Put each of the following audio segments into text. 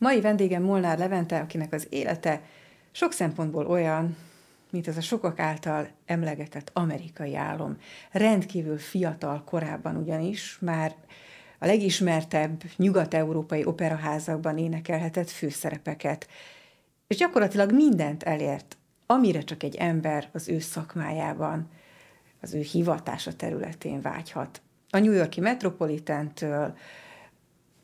Mai vendégem Molnár Levente, akinek az élete sok szempontból olyan, mint ez a sokak által emlegetett amerikai álom. Rendkívül fiatal korában ugyanis már a legismertebb nyugat-európai operaházakban énekelhetett főszerepeket, és gyakorlatilag mindent elért, amire csak egy ember az ő szakmájában, az ő hivatása területén vágyhat. A New Yorki Metropolitentől,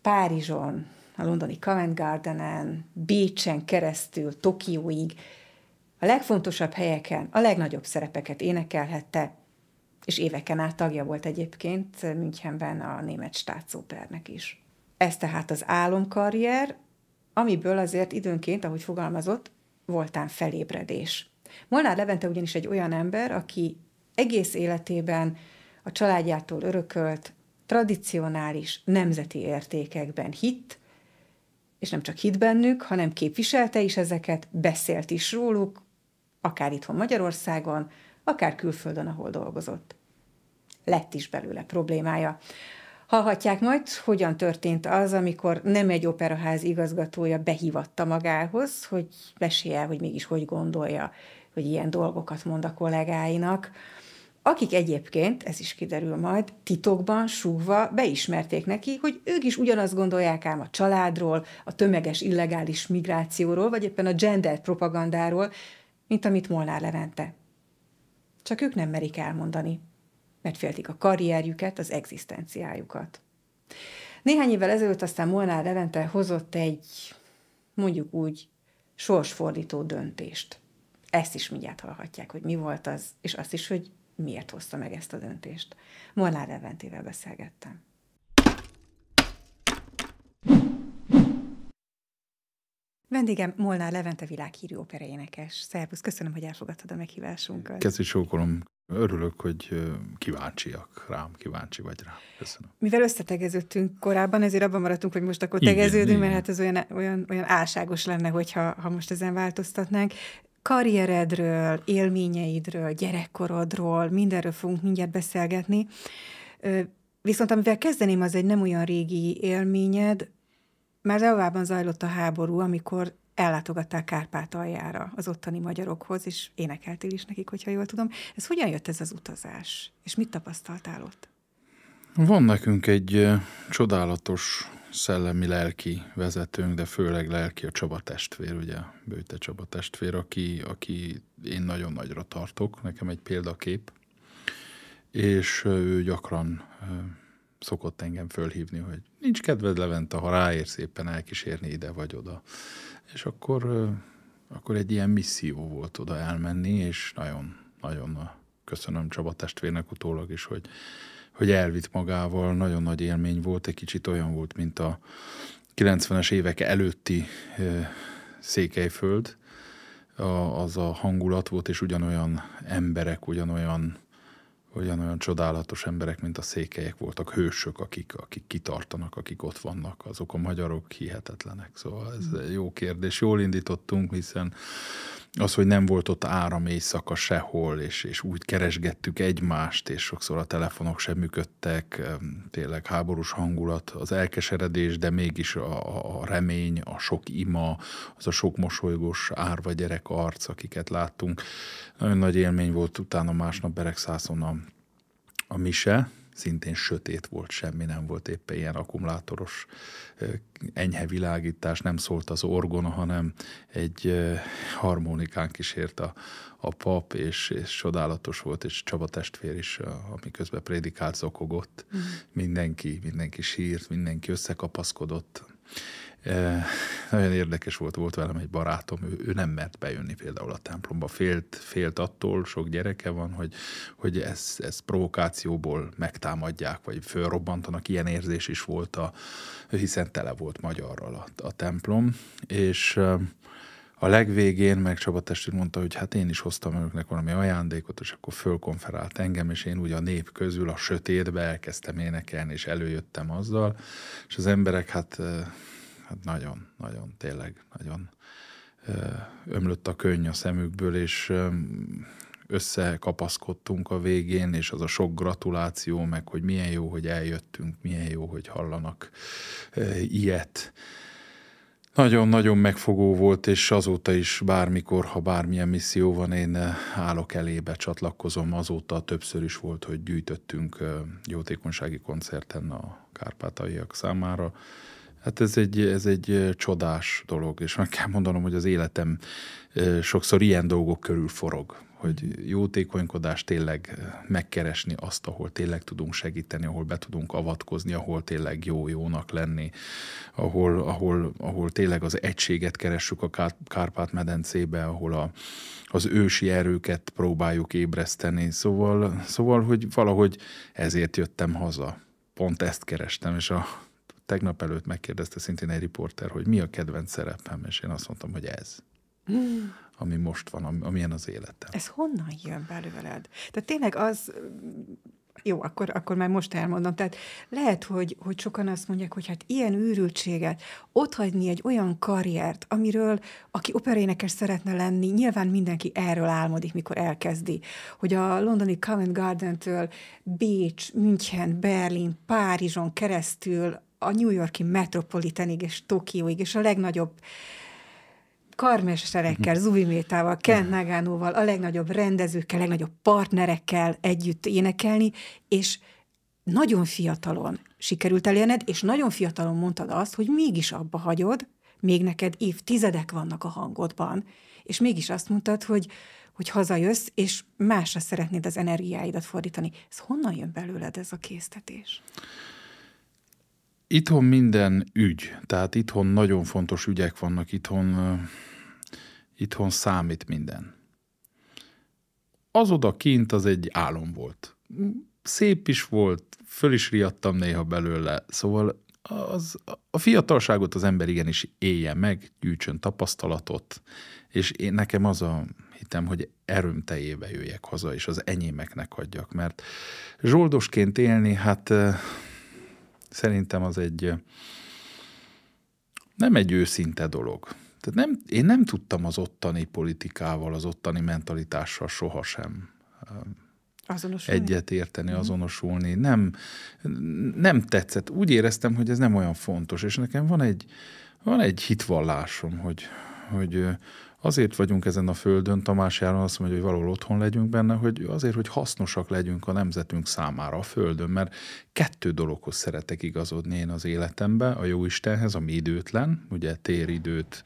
Párizson, a londoni Covent Gardenen, Bécsen keresztül, Tokióig, a legfontosabb helyeken a legnagyobb szerepeket énekelhette, és éveken át tagja volt egyébként Münchenben a német státszópernek is. Ez tehát az álomkarrier, amiből azért időnként, ahogy fogalmazott, voltán felébredés. Molnár Levente ugyanis egy olyan ember, aki egész életében a családjától örökölt, tradicionális nemzeti értékekben hitt, és nem csak hit bennük, hanem képviselte is ezeket, beszélt is róluk, akár itthon Magyarországon, akár külföldön, ahol dolgozott. Lett is belőle problémája. Hallhatják majd, hogyan történt az, amikor nem egy operaház igazgatója behívatta magához, hogy mesélje, hogy mégis hogy gondolja, hogy ilyen dolgokat mond a kollégáinak akik egyébként, ez is kiderül majd, titokban, súgva beismerték neki, hogy ők is ugyanazt gondolják ám a családról, a tömeges illegális migrációról, vagy éppen a gender propagandáról, mint amit Molnár Levente. Csak ők nem merik elmondani, mert féltik a karrierjüket, az egzisztenciájukat. Néhány évvel ezelőtt aztán Molnár Levente hozott egy, mondjuk úgy, sorsfordító döntést. Ezt is mindjárt hallhatják, hogy mi volt az, és azt is, hogy miért hozta meg ezt a döntést. Molnár Eventével beszélgettem. Vendégem Molnár Levente világhírű operaénekes. Szervusz, köszönöm, hogy elfogadtad a meghívásunkat. Kezdjük sókolom. Örülök, hogy kíváncsiak rám, kíváncsi vagy rám. Köszönöm. Mivel összetegeződtünk korábban, ezért abban maradtunk, hogy most akkor tegeződünk, igen. mert hát ez olyan, olyan, olyan álságos lenne, hogyha ha most ezen változtatnánk karrieredről, élményeidről, gyerekkorodról, mindenről fogunk mindjárt beszélgetni. Viszont amivel kezdeném, az egy nem olyan régi élményed, már Leovában zajlott a háború, amikor ellátogattál Kárpátaljára az ottani magyarokhoz, és énekeltél is nekik, hogyha jól tudom. Ez hogyan jött ez az utazás, és mit tapasztaltál ott? Van nekünk egy csodálatos szellemi lelki vezetőnk, de főleg lelki a Csaba testvér, ugye, Bőte Csaba testvér, aki, aki én nagyon nagyra tartok, nekem egy példakép, és ő gyakran szokott engem fölhívni, hogy nincs kedved Levente, ha ráér szépen elkísérni ide vagy oda. És akkor, akkor egy ilyen misszió volt oda elmenni, és nagyon, nagyon köszönöm Csaba testvérnek utólag is, hogy hogy elvitt magával, nagyon nagy élmény volt, egy kicsit olyan volt, mint a 90-es évek előtti Székelyföld, a, az a hangulat volt, és ugyanolyan emberek, ugyanolyan, ugyanolyan csodálatos emberek, mint a székelyek voltak, hősök, akik, akik kitartanak, akik ott vannak, azok a magyarok hihetetlenek. Szóval ez hmm. jó kérdés. Jól indítottunk, hiszen az, hogy nem volt ott áram éjszaka sehol, és, és úgy keresgettük egymást, és sokszor a telefonok sem működtek, tényleg háborús hangulat, az elkeseredés, de mégis a, a remény, a sok ima, az a sok mosolygós árva gyerek arc, akiket láttunk. Nagyon nagy élmény volt utána másnap Beregszászon a, a mise, szintén sötét volt, semmi nem volt éppen ilyen akkumulátoros enyhe világítás, nem szólt az orgona, hanem egy harmonikán kísért a, a pap, és, és csodálatos volt, és Csaba testvér is, ami közben prédikált, zokogott. Mm. Mindenki, mindenki sírt, mindenki összekapaszkodott. Eh, nagyon érdekes volt, volt velem egy barátom, ő, ő nem mert bejönni például a templomba, félt, félt attól, sok gyereke van, hogy, hogy ezt, ez provokációból megtámadják, vagy fölrobbantanak, ilyen érzés is volt, a, hiszen tele volt magyarral a, a templom, és eh, a legvégén meg Csaba mondta, hogy hát én is hoztam önöknek valami ajándékot, és akkor fölkonferált engem, és én úgy a nép közül a sötétbe elkezdtem énekelni, és előjöttem azzal, és az emberek hát eh, hát nagyon, nagyon, tényleg nagyon ömlött a könny a szemükből, és összekapaszkodtunk a végén, és az a sok gratuláció, meg hogy milyen jó, hogy eljöttünk, milyen jó, hogy hallanak ilyet. Nagyon-nagyon megfogó volt, és azóta is bármikor, ha bármilyen misszió van, én állok elébe, csatlakozom. Azóta többször is volt, hogy gyűjtöttünk jótékonysági koncerten a kárpátaiak számára, Hát ez egy, ez egy csodás dolog, és meg kell mondanom, hogy az életem sokszor ilyen dolgok körül forog, hogy jótékonykodás tényleg megkeresni azt, ahol tényleg tudunk segíteni, ahol be tudunk avatkozni, ahol tényleg jó-jónak lenni, ahol, ahol, ahol tényleg az egységet keressük a Kárpát-medencébe, ahol a, az ősi erőket próbáljuk ébreszteni. Szóval, szóval, hogy valahogy ezért jöttem haza. Pont ezt kerestem, és a tegnap előtt megkérdezte szintén egy riporter, hogy mi a kedvenc szerepem, és én azt mondtam, hogy ez. Mm. Ami most van, ami amilyen az életem. Ez honnan jön belőled? Tehát tényleg az jó, akkor, akkor már most elmondom. Tehát lehet, hogy, hogy sokan azt mondják, hogy hát ilyen őrültséget, otthagyni egy olyan karriert, amiről, aki operénekes szeretne lenni, nyilván mindenki erről álmodik, mikor elkezdi, hogy a londoni Covent Garden-től Bécs, München, Berlin, Párizson keresztül a New Yorki Metropolitanig és Tokióig, és a legnagyobb karmesterekkel, Zubimétával, Kent mhm. Nagánóval, a legnagyobb rendezőkkel, a legnagyobb partnerekkel együtt énekelni, és nagyon fiatalon sikerült elérned, és nagyon fiatalon mondtad azt, hogy mégis abba hagyod, még neked évtizedek vannak a hangodban, és mégis azt mondtad, hogy, hogy hazajössz, és másra szeretnéd az energiáidat fordítani. Ez honnan jön belőled ez a késztetés? Itthon minden ügy, tehát itthon nagyon fontos ügyek vannak, itthon, itthon számít minden. Az oda kint az egy álom volt. Szép is volt, föl is riadtam néha belőle, szóval az, a fiatalságot az ember igenis élje meg, gyűjtsön tapasztalatot, és én nekem az a hitem, hogy erőm jöjjek haza, és az enyémeknek adjak, mert zsoldosként élni, hát Szerintem az egy nem egy őszinte dolog. Tehát nem, én nem tudtam az ottani politikával, az ottani mentalitással sohasem azonosulni. egyet érteni, mhm. azonosulni. Nem, nem tetszett. Úgy éreztem, hogy ez nem olyan fontos, és nekem van egy, van egy hitvallásom, hogy, hogy azért vagyunk ezen a földön, Tamás Járon azt mondja, hogy valahol otthon legyünk benne, hogy azért, hogy hasznosak legyünk a nemzetünk számára a földön, mert kettő dologhoz szeretek igazodni én az életembe, a jó Istenhez, ami időtlen, ugye téridőt,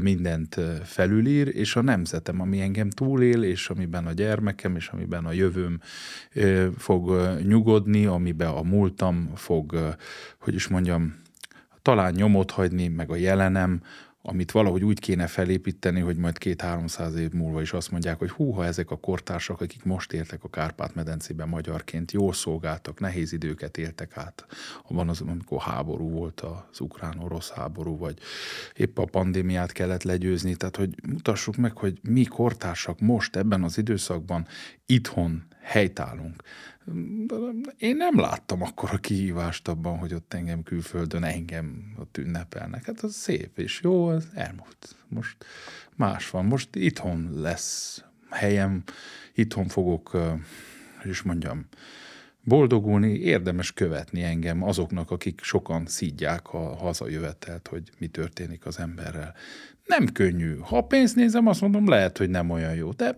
mindent felülír, és a nemzetem, ami engem túlél, és amiben a gyermekem, és amiben a jövőm fog nyugodni, amiben a múltam fog, hogy is mondjam, talán nyomot hagyni, meg a jelenem, amit valahogy úgy kéne felépíteni, hogy majd két-háromszáz év múlva is azt mondják, hogy húha, ezek a kortársak, akik most éltek a Kárpát-medencében magyarként, jól szolgáltak, nehéz időket éltek át, abban az, amikor háború volt az ukrán-orosz háború, vagy épp a pandémiát kellett legyőzni, tehát hogy mutassuk meg, hogy mi kortársak most ebben az időszakban itthon helytállunk én nem láttam akkor a kihívást abban, hogy ott engem külföldön, engem ott ünnepelnek. Hát az szép és jó, az elmúlt. Most más van. Most itthon lesz helyem, itthon fogok, hogy is mondjam, boldogulni, érdemes követni engem azoknak, akik sokan szídják a hazajövetelt, hogy mi történik az emberrel. Nem könnyű. Ha pénzt nézem, azt mondom, lehet, hogy nem olyan jó, de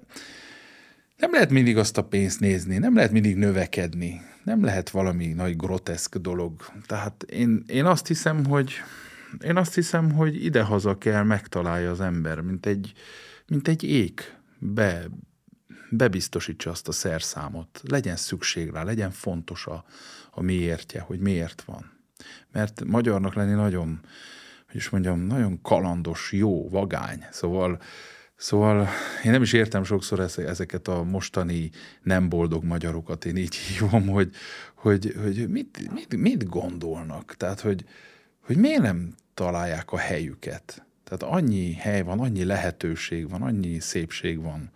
nem lehet mindig azt a pénzt nézni, nem lehet mindig növekedni, nem lehet valami nagy groteszk dolog. Tehát én, én azt hiszem, hogy én azt hiszem, hogy idehaza kell megtalálja az ember, mint egy, mint egy ék, be, bebiztosítsa azt a szerszámot, legyen szükség rá, legyen fontos a, a miértje, hogy miért van. Mert magyarnak lenni nagyon, hogy is mondjam, nagyon kalandos, jó, vagány. Szóval Szóval én nem is értem sokszor ezeket a mostani nem boldog magyarokat, én így hívom, hogy, hogy, hogy mit, mit, mit gondolnak, tehát hogy, hogy miért nem találják a helyüket. Tehát annyi hely van, annyi lehetőség van, annyi szépség van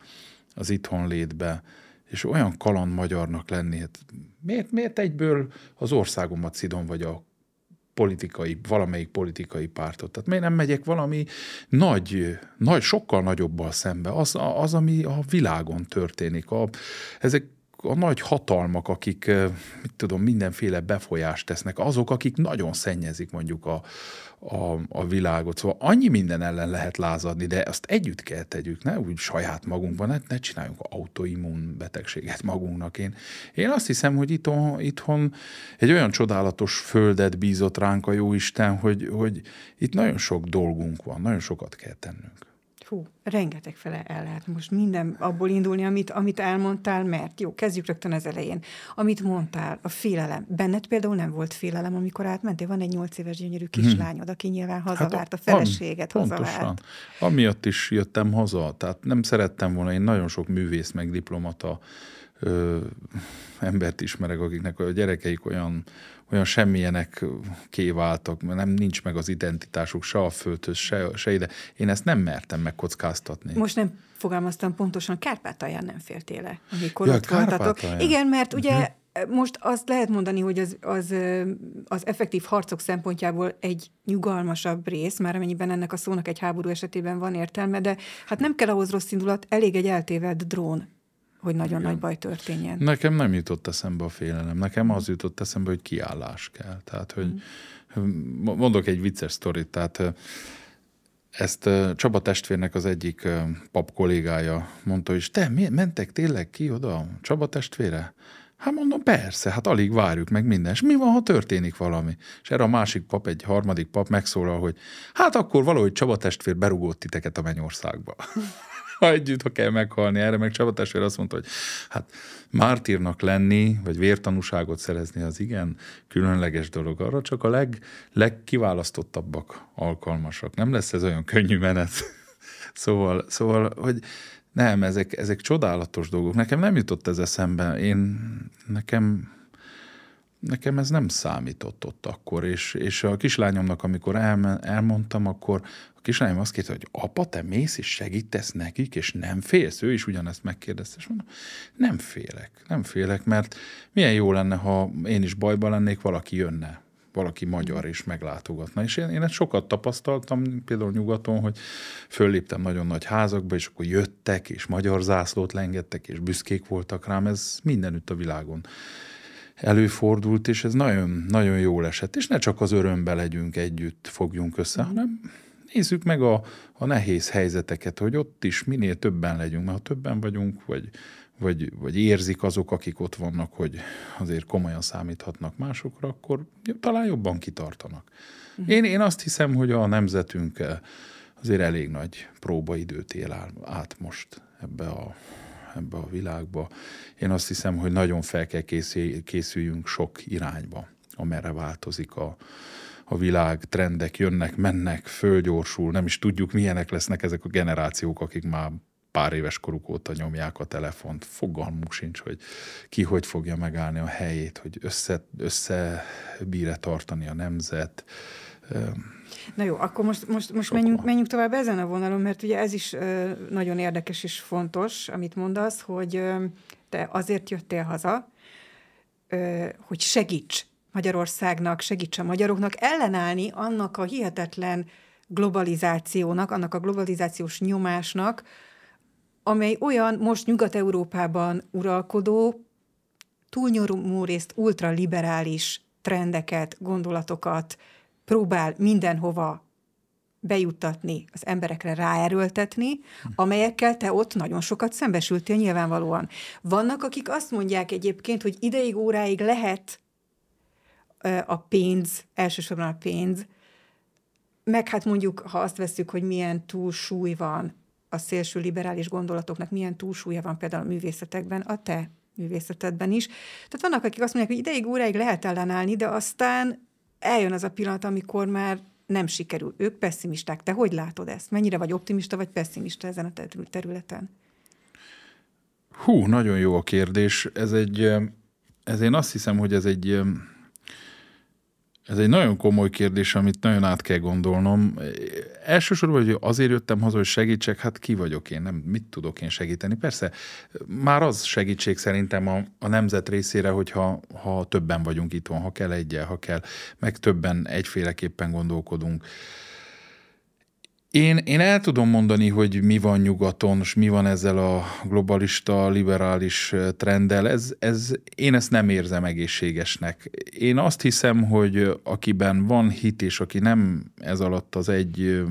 az itthon létbe, és olyan kaland magyarnak lenni, hát miért, miért egyből az országomat szidom, vagy a politikai, valamelyik politikai pártot. Tehát miért nem megyek valami nagy, nagy sokkal nagyobbal szembe? Az, az ami a világon történik. A, ezek a nagy hatalmak, akik mit tudom, mindenféle befolyást tesznek, azok, akik nagyon szennyezik mondjuk a, a, a világot. Szóval annyi minden ellen lehet lázadni, de azt együtt kell tegyük, ne úgy saját magunkban, ne, ne csináljunk autoimmun betegséget magunknak. Én, én azt hiszem, hogy itthon, itthon egy olyan csodálatos földet bízott ránk a isten, hogy, hogy itt nagyon sok dolgunk van, nagyon sokat kell tennünk. Hú, rengeteg fele el lehet most minden abból indulni, amit, amit elmondtál, mert jó, kezdjük rögtön az elején. Amit mondtál, a félelem. Benned például nem volt félelem, amikor átmentél. Van egy nyolc éves gyönyörű mhm. kislányod, aki nyilván hát hazavárt, a feleséget van, hazavárt. Pontosan. Amiatt is jöttem haza, tehát nem szerettem volna, én nagyon sok művész meg diplomata ö, embert ismerek, akiknek a gyerekeik olyan, olyan semmilyenek kéváltak, mert nem nincs meg az identitásuk se a földhöz, se, se ide. Én ezt nem mertem megkockáztatni. Most nem fogalmaztam pontosan, Kárpátalján nem féltél-e, amikor ja, ott voltatok. Igen, mert ugye uh-huh. Most azt lehet mondani, hogy az, az, az effektív harcok szempontjából egy nyugalmasabb rész, már amennyiben ennek a szónak egy háború esetében van értelme, de hát nem kell ahhoz rossz indulat, elég egy eltévedt drón hogy nagyon Igen. nagy baj történjen. Nekem nem jutott eszembe a félelem. Nekem az jutott eszembe, hogy kiállás kell. Tehát, hogy mm. mondok egy vicces sztorit. Tehát ezt Csaba testvérnek az egyik pap kollégája mondta, hogy te mentek tényleg ki oda Csaba testvére? Hát mondom, persze, hát alig várjuk meg minden. És mi van, ha történik valami? És erre a másik pap, egy harmadik pap megszólal, hogy hát akkor valahogy Csaba testvér berugott titeket a mennyországba. ha együtt, ha kell meghalni erre, meg Csaba testvér azt mondta, hogy hát mártírnak lenni, vagy vértanúságot szerezni az igen különleges dolog. Arra csak a leg, legkiválasztottabbak alkalmasak. Nem lesz ez olyan könnyű menet. szóval, szóval, hogy nem, ezek, ezek csodálatos dolgok. Nekem nem jutott ez eszembe. Én, nekem, nekem ez nem számított ott akkor, és, és a kislányomnak, amikor el, elmondtam, akkor kislányom azt kérdezte, hogy apa, te mész és segítesz nekik, és nem félsz? Ő is ugyanezt megkérdezte, és mondom, nem félek, nem félek, mert milyen jó lenne, ha én is bajban lennék, valaki jönne, valaki magyar is meglátogatna. És én, én ezt sokat tapasztaltam, például nyugaton, hogy fölléptem nagyon nagy házakba, és akkor jöttek, és magyar zászlót lengettek, és büszkék voltak rám, ez mindenütt a világon előfordult, és ez nagyon, nagyon jól esett. És ne csak az örömbe legyünk együtt, fogjunk össze, hanem nézzük meg a, a nehéz helyzeteket, hogy ott is minél többen legyünk, mert ha többen vagyunk, vagy, vagy, vagy érzik azok, akik ott vannak, hogy azért komolyan számíthatnak másokra, akkor talán jobban kitartanak. Mhm. Én, én azt hiszem, hogy a nemzetünk eh, azért elég nagy próbaidőt él át most ebbe a, ebbe a világba. Én azt hiszem, hogy nagyon fel kell készüljünk sok irányba, amerre változik a, a világ, trendek jönnek, mennek, fölgyorsul, nem is tudjuk, milyenek lesznek ezek a generációk, akik már pár éves koruk óta nyomják a telefont, fogalmuk sincs, hogy ki hogy fogja megállni a helyét, hogy össze, összebíre tartani a nemzet. Na jó, akkor most, most, most menjünk, menjünk tovább ezen a vonalon, mert ugye ez is nagyon érdekes és fontos, amit mondasz, hogy te azért jöttél haza, hogy segíts Magyarországnak, segítse a magyaroknak ellenállni annak a hihetetlen globalizációnak, annak a globalizációs nyomásnak, amely olyan most Nyugat-Európában uralkodó, túlnyomó részt ultraliberális trendeket, gondolatokat próbál mindenhova bejuttatni, az emberekre ráerőltetni, amelyekkel te ott nagyon sokat szembesültél nyilvánvalóan. Vannak, akik azt mondják egyébként, hogy ideig, óráig lehet a pénz, elsősorban a pénz, meg hát mondjuk, ha azt veszük, hogy milyen túlsúly van a szélső liberális gondolatoknak, milyen túlsúlya van például a művészetekben, a te művészetedben is. Tehát vannak, akik azt mondják, hogy ideig, óráig lehet ellenállni, de aztán eljön az a pillanat, amikor már nem sikerül. Ők pessimisták. Te hogy látod ezt? Mennyire vagy optimista, vagy pessimista ezen a területen? Hú, nagyon jó a kérdés. Ez egy, ez én azt hiszem, hogy ez egy ez egy nagyon komoly kérdés, amit nagyon át kell gondolnom. Elsősorban, hogy azért jöttem haza, hogy segítsek, hát ki vagyok én, nem mit tudok én segíteni. Persze, már az segítség szerintem a, a nemzet részére, hogyha ha többen vagyunk itthon, ha kell egyel, ha kell, meg többen egyféleképpen gondolkodunk. Én, én el tudom mondani, hogy mi van nyugaton, és mi van ezzel a globalista, liberális trenddel. Ez, ez, én ezt nem érzem egészségesnek. Én azt hiszem, hogy akiben van hit, és aki nem ez alatt az egy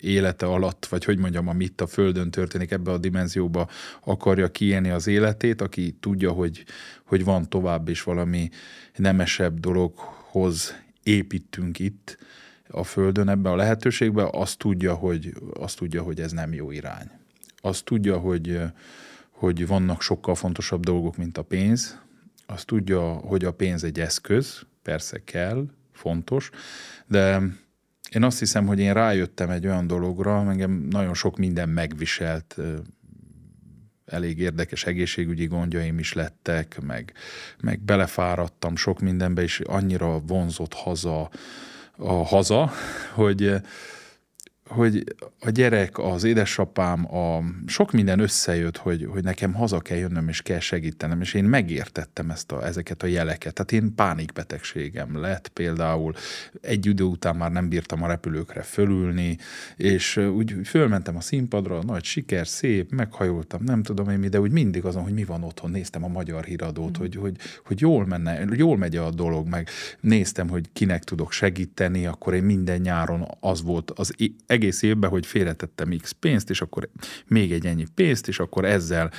élete alatt, vagy hogy mondjam, amit a Földön történik, ebbe a dimenzióba akarja kiélni az életét, aki tudja, hogy, hogy van tovább is valami nemesebb dologhoz építünk itt, a Földön ebbe a lehetőségbe, azt tudja, hogy, azt tudja, hogy ez nem jó irány. Azt tudja, hogy, hogy vannak sokkal fontosabb dolgok, mint a pénz. Azt tudja, hogy a pénz egy eszköz, persze kell, fontos, de én azt hiszem, hogy én rájöttem egy olyan dologra, engem nagyon sok minden megviselt, elég érdekes egészségügyi gondjaim is lettek, meg, meg belefáradtam sok mindenbe, és annyira vonzott haza a haza, hogy hogy a gyerek, az édesapám, a sok minden összejött, hogy, hogy nekem haza kell jönnöm, és kell segítenem, és én megértettem ezt a, ezeket a jeleket. Tehát én pánikbetegségem lett például, egy idő után már nem bírtam a repülőkre fölülni, és úgy fölmentem a színpadra, nagy siker, szép, meghajoltam, nem tudom én mi, de úgy mindig azon, hogy mi van otthon, néztem a magyar híradót, mm. hogy, hogy, hogy jól menne, jól megy a dolog, meg néztem, hogy kinek tudok segíteni, akkor én minden nyáron az volt az egész évben, hogy félretettem x pénzt, és akkor még egy ennyi pénzt, és akkor ezzel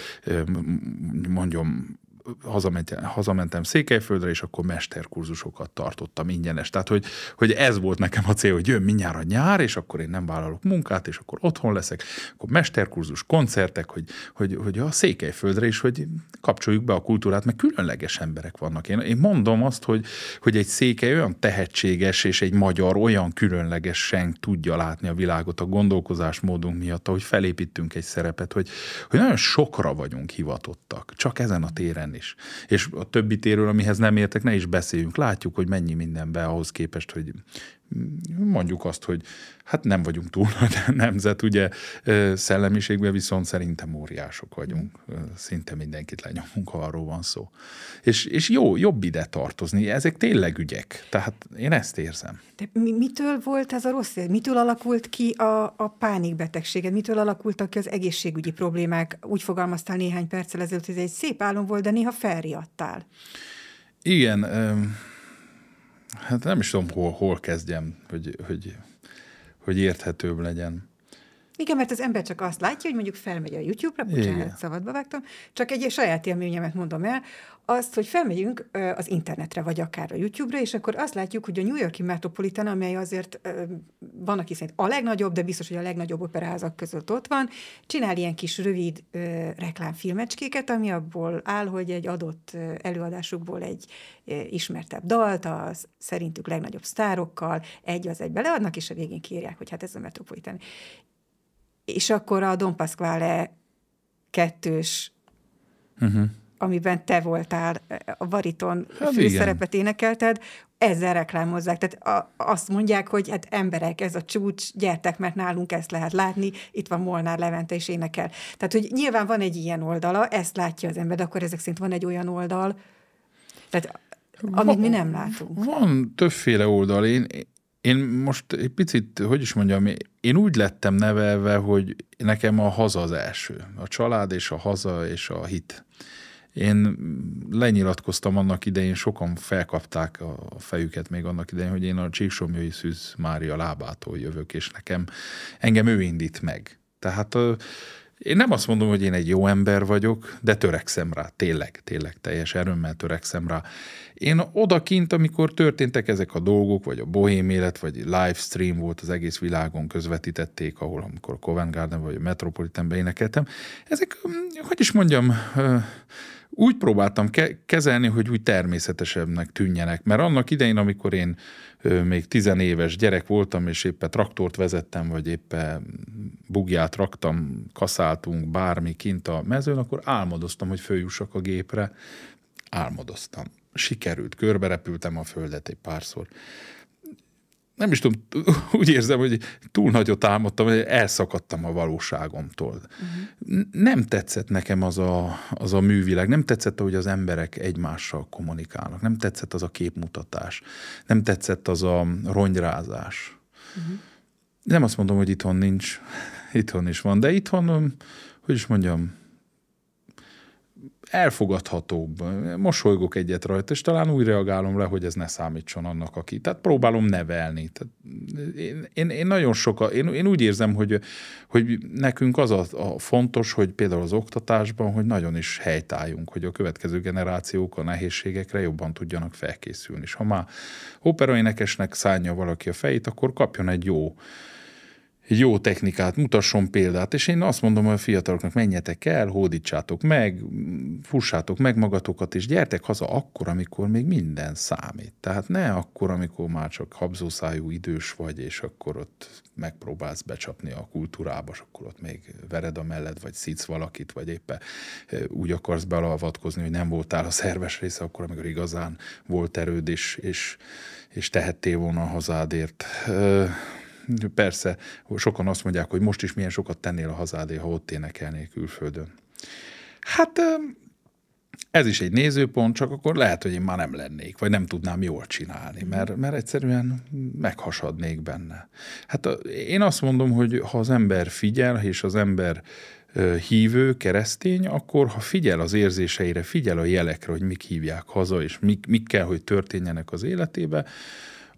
mondjam hazamentem, hazamentem Székelyföldre, és akkor mesterkurzusokat tartottam ingyenes. Tehát, hogy, hogy ez volt nekem a cél, hogy jön mindjárt a nyár, és akkor én nem vállalok munkát, és akkor otthon leszek, akkor mesterkurzus, koncertek, hogy, hogy, hogy a Székelyföldre is, hogy kapcsoljuk be a kultúrát, mert különleges emberek vannak. Én, én mondom azt, hogy, hogy egy Székely olyan tehetséges, és egy magyar olyan különlegesen tudja látni a világot a gondolkozásmódunk miatt, ahogy felépítünk egy szerepet, hogy, hogy nagyon sokra vagyunk hivatottak, csak ezen a téren téren is. És a többi téről, amihez nem értek, ne is beszéljünk. Látjuk, hogy mennyi mindenbe ahhoz képest, hogy mondjuk azt, hogy hát nem vagyunk túl nagy nemzet, ugye szellemiségben viszont szerintem óriások vagyunk. Szinte mindenkit lenyomunk, ha arról van szó. És, és jó, jobb ide tartozni. Ezek tényleg ügyek. Tehát én ezt érzem. De mitől volt ez a rossz? Mitől alakult ki a, a pánikbetegséged? Mitől alakultak ki az egészségügyi problémák? Úgy fogalmaztál néhány perccel ezelőtt, hogy ez egy szép álom volt, de néha felriadtál. Igen, hát nem is tudom, hol, hol kezdjem, hogy, hogy, hogy érthetőbb legyen. Igen, mert az ember csak azt látja, hogy mondjuk felmegy a YouTube-ra, bocsánat, szabadba vágtam, csak egy saját élményemet mondom el, azt, hogy felmegyünk az internetre, vagy akár a YouTube-ra, és akkor azt látjuk, hogy a New Yorki Metropolitan, amely azért van, aki szerint a legnagyobb, de biztos, hogy a legnagyobb operázak között ott van, csinál ilyen kis rövid reklámfilmecskéket, ami abból áll, hogy egy adott előadásukból egy ismertebb dalt, a szerintük legnagyobb sztárokkal, egy az egy beleadnak, és a végén kérják, hogy hát ez a Metropolitan. És akkor a Don Pasquale kettős uh-huh amiben te voltál, e, a bariton hát főszerepet igen. énekelted, ezzel reklámozzák. Tehát a, azt mondják, hogy hát emberek, ez a csúcs, gyertek, mert nálunk ezt lehet látni, itt van Molnár Levente és énekel. Tehát, hogy nyilván van egy ilyen oldala, ezt látja az ember, de akkor ezek szerint van egy olyan oldal, tehát amit van, mi nem látunk. Van többféle oldal. Én, én most egy picit, hogy is mondjam, én úgy lettem nevelve, hogy nekem a haza az első. A család és a haza és a hit. Én lenyilatkoztam annak idején, sokan felkapták a fejüket még annak idején, hogy én a Csíksomjai Szűz Mária lábától jövök, és nekem, engem ő indít meg. Tehát én nem azt mondom, hogy én egy jó ember vagyok, de törekszem rá, tényleg, tényleg teljes erőmmel törekszem rá. Én odakint, amikor történtek ezek a dolgok, vagy a bohém élet, vagy livestream volt az egész világon, közvetítették, ahol amikor Covent Garden vagy a Metropolitanbe énekeltem, ezek, mm, hogy is mondjam, úgy próbáltam ke- kezelni, hogy úgy természetesebbnek tűnjenek. Mert annak idején, amikor én ö, még tizenéves gyerek voltam, és éppen traktort vezettem, vagy éppen bugját raktam, kaszáltunk bármi kint a mezőn, akkor álmodoztam, hogy följussak a gépre. Álmodoztam. Sikerült, körberepültem a földet egy párszor nem is tudom, úgy érzem, hogy túl nagyot álmodtam, hogy elszakadtam a valóságomtól. Uh-huh. Nem tetszett nekem az a, az a művileg, nem tetszett, hogy az emberek egymással kommunikálnak, nem tetszett az a képmutatás, nem tetszett az a rongyrázás. Uh-huh. Nem azt mondom, hogy itthon nincs, itthon is van, de itthon, hogy is mondjam, elfogadhatóbb. Mosolygok egyet rajta, és talán úgy reagálom le, hogy ez ne számítson annak, aki. Tehát próbálom nevelni. Tehát én, én, én nagyon sokat, én, én úgy érzem, hogy, hogy nekünk az a, a fontos, hogy például az oktatásban, hogy nagyon is helytálljunk, hogy a következő generációk a nehézségekre jobban tudjanak felkészülni. És ha már operaénekesnek szánja valaki a fejét, akkor kapjon egy jó egy jó technikát, mutasson példát, és én azt mondom a fiataloknak, menjetek el, hódítsátok meg, fussátok meg magatokat, és gyertek haza akkor, amikor még minden számít. Tehát ne akkor, amikor már csak habzószájú idős vagy, és akkor ott megpróbálsz becsapni a kultúrába, és akkor ott még vered a melled, vagy szítsz valakit, vagy éppen úgy akarsz belavatkozni, hogy nem voltál a szerves része, akkor, amikor igazán volt erőd, és, és, és tehettél volna a hazádért. Persze, sokan azt mondják, hogy most is milyen sokat tennél a hazádé, ha ott énekelnél külföldön. Hát ez is egy nézőpont, csak akkor lehet, hogy én már nem lennék, vagy nem tudnám jól csinálni, mert, mert egyszerűen meghasadnék benne. Hát én azt mondom, hogy ha az ember figyel, és az ember hívő, keresztény, akkor ha figyel az érzéseire, figyel a jelekre, hogy mik hívják haza, és mik, mik kell, hogy történjenek az életébe,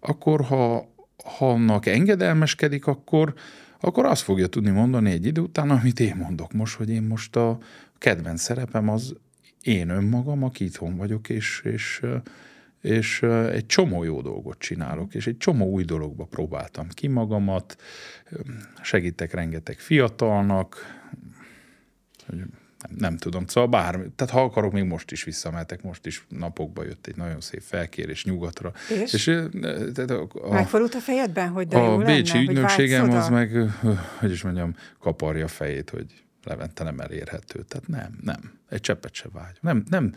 akkor ha ha annak engedelmeskedik, akkor, akkor azt fogja tudni mondani egy idő után, amit én mondok most, hogy én most a kedvenc szerepem az én önmagam, aki itthon vagyok, és, és, és eh, egy csomó jó dolgot csinálok, és egy csomó új dologba próbáltam ki magamat, segítek rengeteg fiatalnak, hogy nem, nem tudom, szóval bármi. Tehát ha akarok, még most is visszamehetek, most is napokba jött egy nagyon szép felkérés nyugatra. És? és a, a, Megfordult a fejedben, hogy de A Bécsi lenne, ügynökségem az meg, hogy is mondjam, kaparja a fejét, hogy Levente nem elérhető. Tehát nem, nem. Egy cseppet se vágyom. Nem, nem.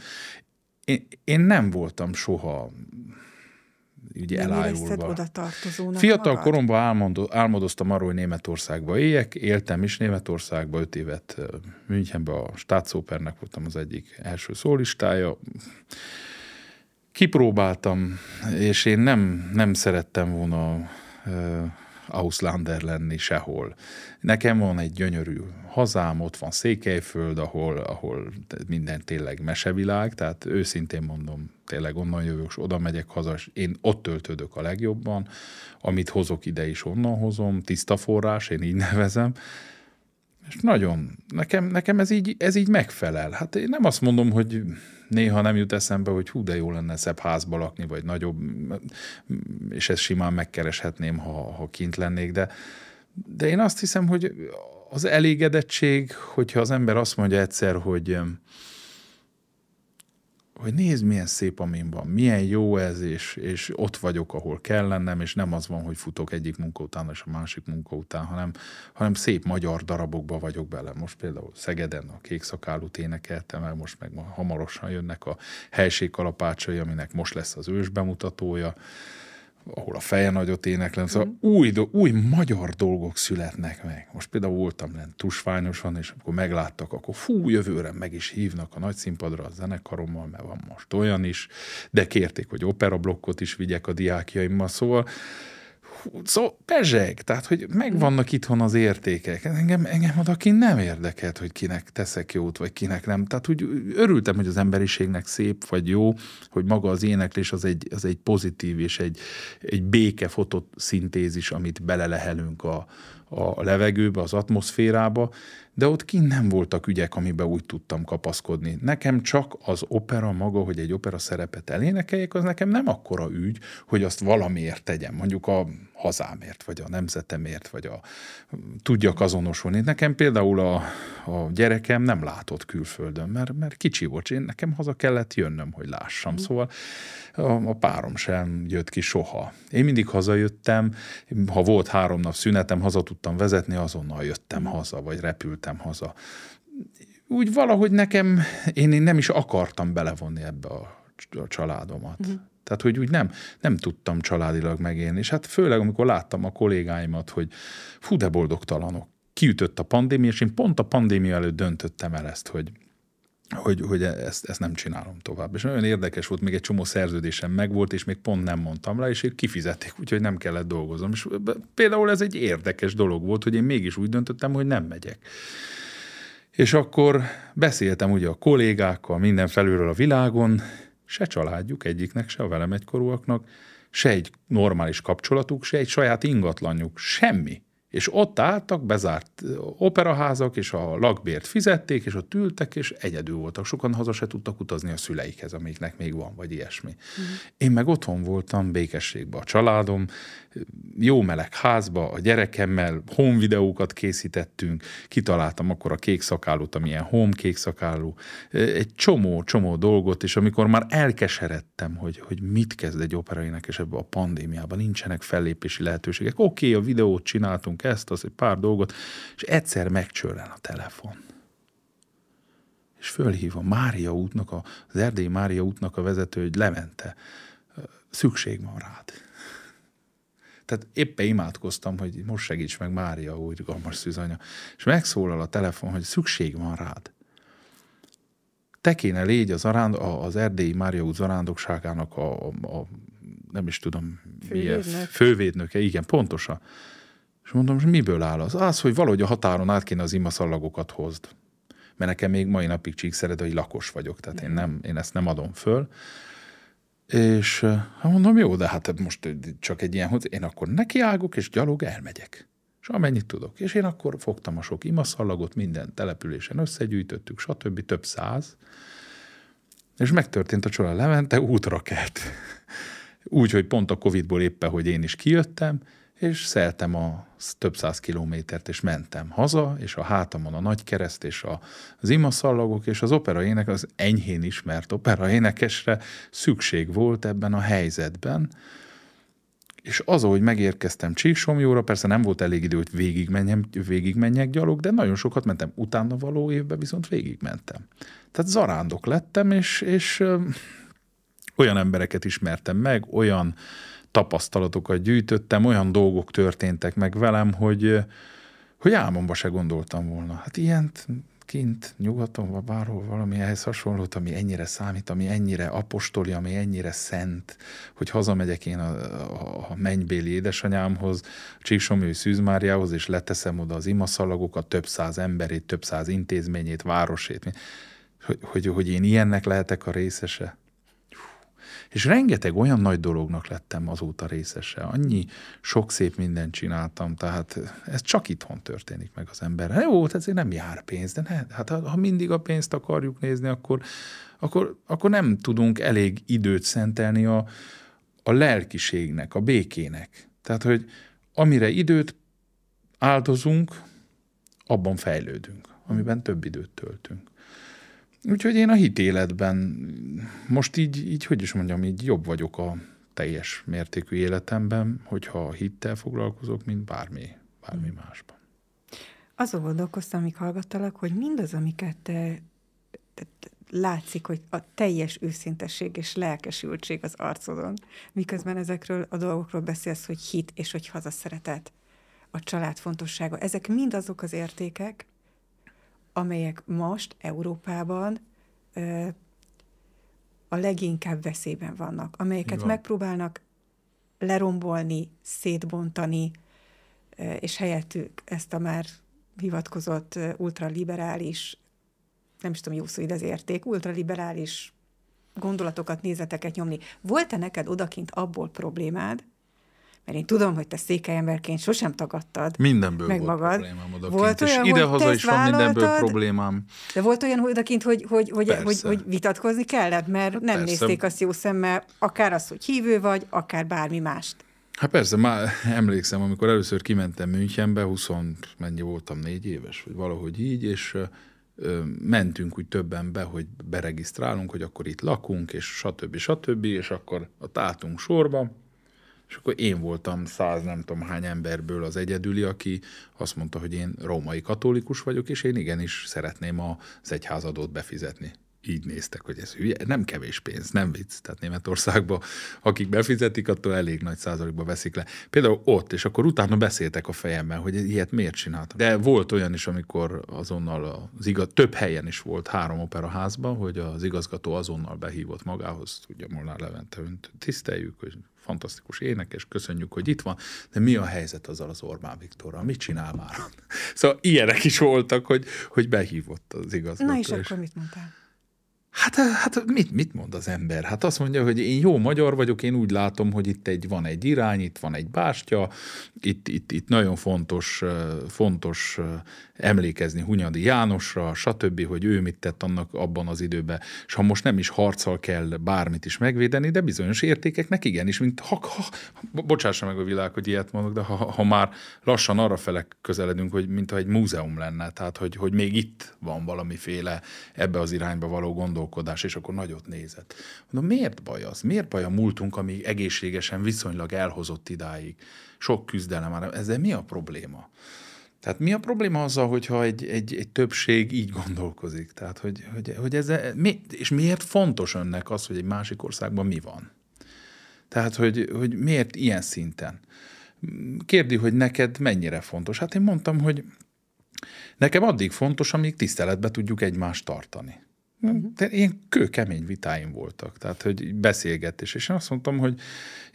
Én, én nem voltam soha ugye elájulva. oda tartozónak Fiatal magad? koromban álmodo, álmodoztam arról, hogy Németországba éljek, éltem is Németországba, öt évet Münchenben a Státszópernek voltam az egyik első szólistája. Kipróbáltam, és én nem, nem szerettem volna Auslander lenni sehol. Nekem van egy gyönyörű hazám, ott van Székelyföld, ahol, ahol minden tényleg mesevilág, tehát őszintén mondom, tényleg onnan jövök, és oda megyek haza, és én ott töltődök a legjobban, amit hozok ide is onnan hozom, tiszta forrás, én így nevezem, és nagyon, nekem, nekem ez, így, ez így megfelel. Hát én nem azt mondom, hogy néha nem jut eszembe, hogy hú, de jó lenne szebb házba lakni, vagy nagyobb, és ezt simán megkereshetném, ha, ha kint lennék, de, de én azt hiszem, hogy az elégedettség, hogyha az ember azt mondja egyszer, hogy hogy nézd, milyen szép, amin van, milyen jó ez, és, és ott vagyok, ahol kell lennem, és nem az van, hogy futok egyik munka után és a másik munka után, hanem, hanem szép magyar darabokba vagyok bele. Most például Szegeden a kék szakállút énekeltem el, most meg hamarosan jönnek a helység kalapácsai, aminek most lesz az ős bemutatója ahol a feje nagyot éneklem, szóval mm. új, do, új magyar dolgok születnek meg. Most például voltam lent tusványosan, és amikor megláttak, akkor fú, jövőre meg is hívnak a nagy színpadra a zenekarommal, mert van most olyan is, de kérték, hogy operablokkot is vigyek a diákjaimmal, szóval szóval bezseg, tehát hogy megvannak itthon az értékek. Engem, engem aki nem érdekelt, hogy kinek teszek jót, vagy kinek nem. Tehát úgy örültem, hogy az emberiségnek szép vagy jó, hogy maga az éneklés az egy, az egy pozitív és egy, egy béke fotoszintézis, amit belelehelünk a, a levegőbe, az atmoszférába, de ott ki nem voltak ügyek, amiben úgy tudtam kapaszkodni. Nekem csak az opera maga, hogy egy opera szerepet elénekeljek, az nekem nem akkora ügy, hogy azt valamiért tegyem. Mondjuk a hazámért, vagy a nemzetemért, vagy a, tudjak azonosulni. Nekem például a, a gyerekem nem látott külföldön, mert, mert kicsi volt, én nekem haza kellett jönnöm, hogy lássam. Mm. Szóval a, a párom sem jött ki soha. Én mindig hazajöttem, ha volt három nap szünetem, haza tudtam vezetni, azonnal jöttem mhm. haza, vagy repültem haza. Úgy valahogy nekem, én, én nem is akartam belevonni ebbe a, a családomat. Mm. Tehát, hogy úgy nem, nem tudtam családilag megélni. És hát főleg, amikor láttam a kollégáimat, hogy fú, de boldogtalanok. Kiütött a pandémia, és én pont a pandémia előtt döntöttem el ezt, hogy hogy, hogy ezt, ezt nem csinálom tovább. És nagyon érdekes volt, még egy csomó szerződésem megvolt, és még pont nem mondtam le, és ők kifizették, úgyhogy nem kellett dolgozom. És például ez egy érdekes dolog volt, hogy én mégis úgy döntöttem, hogy nem megyek. És akkor beszéltem ugye a kollégákkal minden felülről a világon, se családjuk egyiknek, se a velem egykorúaknak, se egy normális kapcsolatuk, se egy saját ingatlanjuk, semmi. És ott álltak, bezárt operaházak, és a lakbért fizették, és ott ültek, és egyedül voltak. Sokan haza se tudtak utazni a szüleikhez, amiknek még van, vagy ilyesmi. Mm. Én meg otthon voltam békességben a családom, jó meleg házba a gyerekemmel, home videókat készítettünk, kitaláltam akkor a kék ami amilyen home kék szakálló, egy csomó-csomó dolgot, és amikor már elkeseredtem, hogy, hogy mit kezd egy és ebben a pandémiában, nincsenek fellépési lehetőségek. Oké, okay, a videót csináltunk, ezt, az egy pár dolgot, és egyszer megcsörren a telefon és fölhív a Mária útnak, az erdélyi Mária útnak a vezető, hogy lemente, szükség van rád. Tehát éppen imádkoztam, hogy most segíts meg Mária, új gammas szűzanya. És megszólal a telefon, hogy szükség van rád. Te kéne légy az, aránd, az erdélyi Mária út zarándokságának a, a, a nem is tudom, fővédnök. milyen fővédnöke, igen, pontosan. És mondom, és miből áll az? Az, hogy valahogy a határon át kéne az imaszallagokat hozd. Mert nekem még mai napig csíkszered, hogy lakos vagyok, tehát én, mhm. nem, én ezt nem adom föl. És hát mondom, jó, de hát most csak egy ilyen, én akkor nekiállok, és gyalog elmegyek. És amennyit tudok. És én akkor fogtam a sok imaszallagot, minden településen összegyűjtöttük, stb. több száz. És megtörtént a csoda Levente, útra kelt. Úgy, hogy pont a Covid-ból éppen, hogy én is kijöttem, és szeltem a több száz kilométert, és mentem haza, és a hátamon a nagy kereszt, és a, az imaszallagok, és az opera ének, az enyhén ismert opera énekesre szükség volt ebben a helyzetben, és az, hogy megérkeztem Csíksomjóra, persze nem volt elég idő, hogy végigmenjem, végigmenjek gyalog, de nagyon sokat mentem. Utána való évben viszont végigmentem. Tehát zarándok lettem, és, és ö, olyan embereket ismertem meg, olyan tapasztalatokat gyűjtöttem, olyan dolgok történtek meg velem, hogy, hogy álmomba se gondoltam volna. Hát ilyent kint, nyugaton, vagy bárhol valami ehhez hasonlót, ami ennyire számít, ami ennyire apostoli, ami ennyire szent, hogy hazamegyek én a, a, a mennybéli édesanyámhoz, Csíksomjői Szűzmáriához, és leteszem oda az imaszalagokat, több száz emberét, több száz intézményét, városét, hogy, hogy, hogy én ilyennek lehetek a részese. És rengeteg olyan nagy dolognak lettem azóta részese. Annyi sok szép mindent csináltam, tehát ez csak itthon történik meg az ember. Hát jó, ezért nem jár pénz, de ne, hát ha mindig a pénzt akarjuk nézni, akkor, akkor, akkor nem tudunk elég időt szentelni a, a lelkiségnek, a békének. Tehát, hogy amire időt áldozunk, abban fejlődünk, amiben több időt töltünk. Úgyhogy én a hitéletben most így, így, hogy is mondjam, így jobb vagyok a teljes mértékű életemben, hogyha a hittel foglalkozok, mint bármi, bármi hmm. másban. Azon gondolkoztam, amik hallgattalak, hogy mindaz, amiket te, te, te látszik, hogy a teljes őszintesség és lelkesültség az arcodon, miközben ezekről a dolgokról beszélsz, hogy hit és hogy hazaszeretet, a család fontossága, ezek mind azok az értékek, amelyek most Európában ö, a leginkább veszélyben vannak, amelyeket van. megpróbálnak lerombolni, szétbontani, ö, és helyettük ezt a már hivatkozott ultraliberális, nem is tudom, jó szó ide az érték, ultraliberális gondolatokat, nézeteket nyomni. Volt-e neked odakint abból problémád, mert én tudom, hogy te székelyemberként sosem tagadtad Mindenből meg volt magad. problémám Volt olyan, és idehaza is van mindenből problémám. De volt olyan odakint, hogy, hogy, hogy, hogy, hogy vitatkozni kellett, mert hát nem persze. nézték azt jó szemmel, akár az, hogy hívő vagy, akár bármi mást. Hát persze, már emlékszem, amikor először kimentem Münchenbe, 20, mennyi voltam, négy éves, vagy valahogy így, és mentünk úgy többen be, hogy beregisztrálunk, hogy akkor itt lakunk, és stb. stb. És akkor a tátunk sorba, és akkor én voltam száz nem tudom hány emberből az egyedüli, aki azt mondta, hogy én római katolikus vagyok, és én igenis szeretném az egyházadót befizetni így néztek, hogy ez hülye, nem kevés pénz, nem vicc. Tehát Németországban, akik befizetik, attól elég nagy százalékba veszik le. Például ott, és akkor utána beszéltek a fejemben, hogy ilyet miért csináltam. De volt olyan is, amikor azonnal az igaz, több helyen is volt három operaházban, hogy az igazgató azonnal behívott magához, tudja Molnár Levente, tiszteljük, hogy fantasztikus énekes, köszönjük, hogy itt van, de mi a helyzet azzal az Orbán Viktorral? Mit csinál már? szóval ilyenek is voltak, hogy, hogy behívott az igazgató. Na és, és akkor mit mondtál? Hát, eh, hát mit, mit mond az ember? Hát azt mondja, hogy én jó magyar vagyok, én úgy látom, hogy itt egy, van egy irány, itt van egy bástya, itt, itt, itt nagyon fontos, eh, fontos eh, emlékezni Hunyadi Jánosra, stb., hogy ő mit tett annak abban az időben. És ha most nem is harccal kell bármit is megvédeni, de bizonyos értékeknek igenis, mint ha, ha bocsássa meg a világ, hogy ilyet mondok, de ha, ha már lassan arra fele közeledünk, hogy mintha egy múzeum lenne, tehát hogy, hogy még itt van valamiféle ebbe az irányba való gondolkodás gondolkodás, és akkor nagyot nézett. Mondom, miért baj az? Miért baj a múltunk, ami egészségesen viszonylag elhozott idáig? Sok küzdelem már. Ezzel mi a probléma? Tehát mi a probléma azzal, hogyha egy, egy, egy többség így gondolkozik? Tehát, hogy, hogy, hogy ez, mi, és miért fontos önnek az, hogy egy másik országban mi van? Tehát, hogy, hogy miért ilyen szinten? Kérdi, hogy neked mennyire fontos. Hát én mondtam, hogy nekem addig fontos, amíg tiszteletbe tudjuk egymást tartani. Mhm. de ilyen kőkemény vitáim voltak, tehát hogy beszélgetés. És én azt mondtam, hogy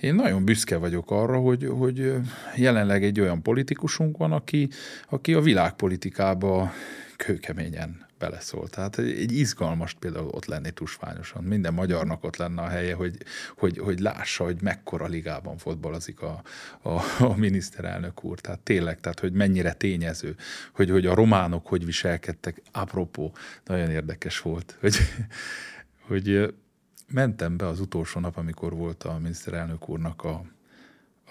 én nagyon büszke vagyok arra, hogy, hogy jelenleg egy olyan politikusunk van, aki, aki a világpolitikába kőkeményen beleszól. Tehát egy, egy izgalmas például ott lenni tusványosan. Minden magyarnak ott lenne a helye, hogy, hogy, hogy lássa, hogy mekkora ligában fotbalazik a, a, a miniszterelnök úr. Tehát tényleg, tehát hogy mennyire tényező, hogy, hogy a románok hogy viselkedtek. Apropó, nagyon érdekes volt, hogy, hogy mentem be az utolsó nap, amikor volt a miniszterelnök úrnak a,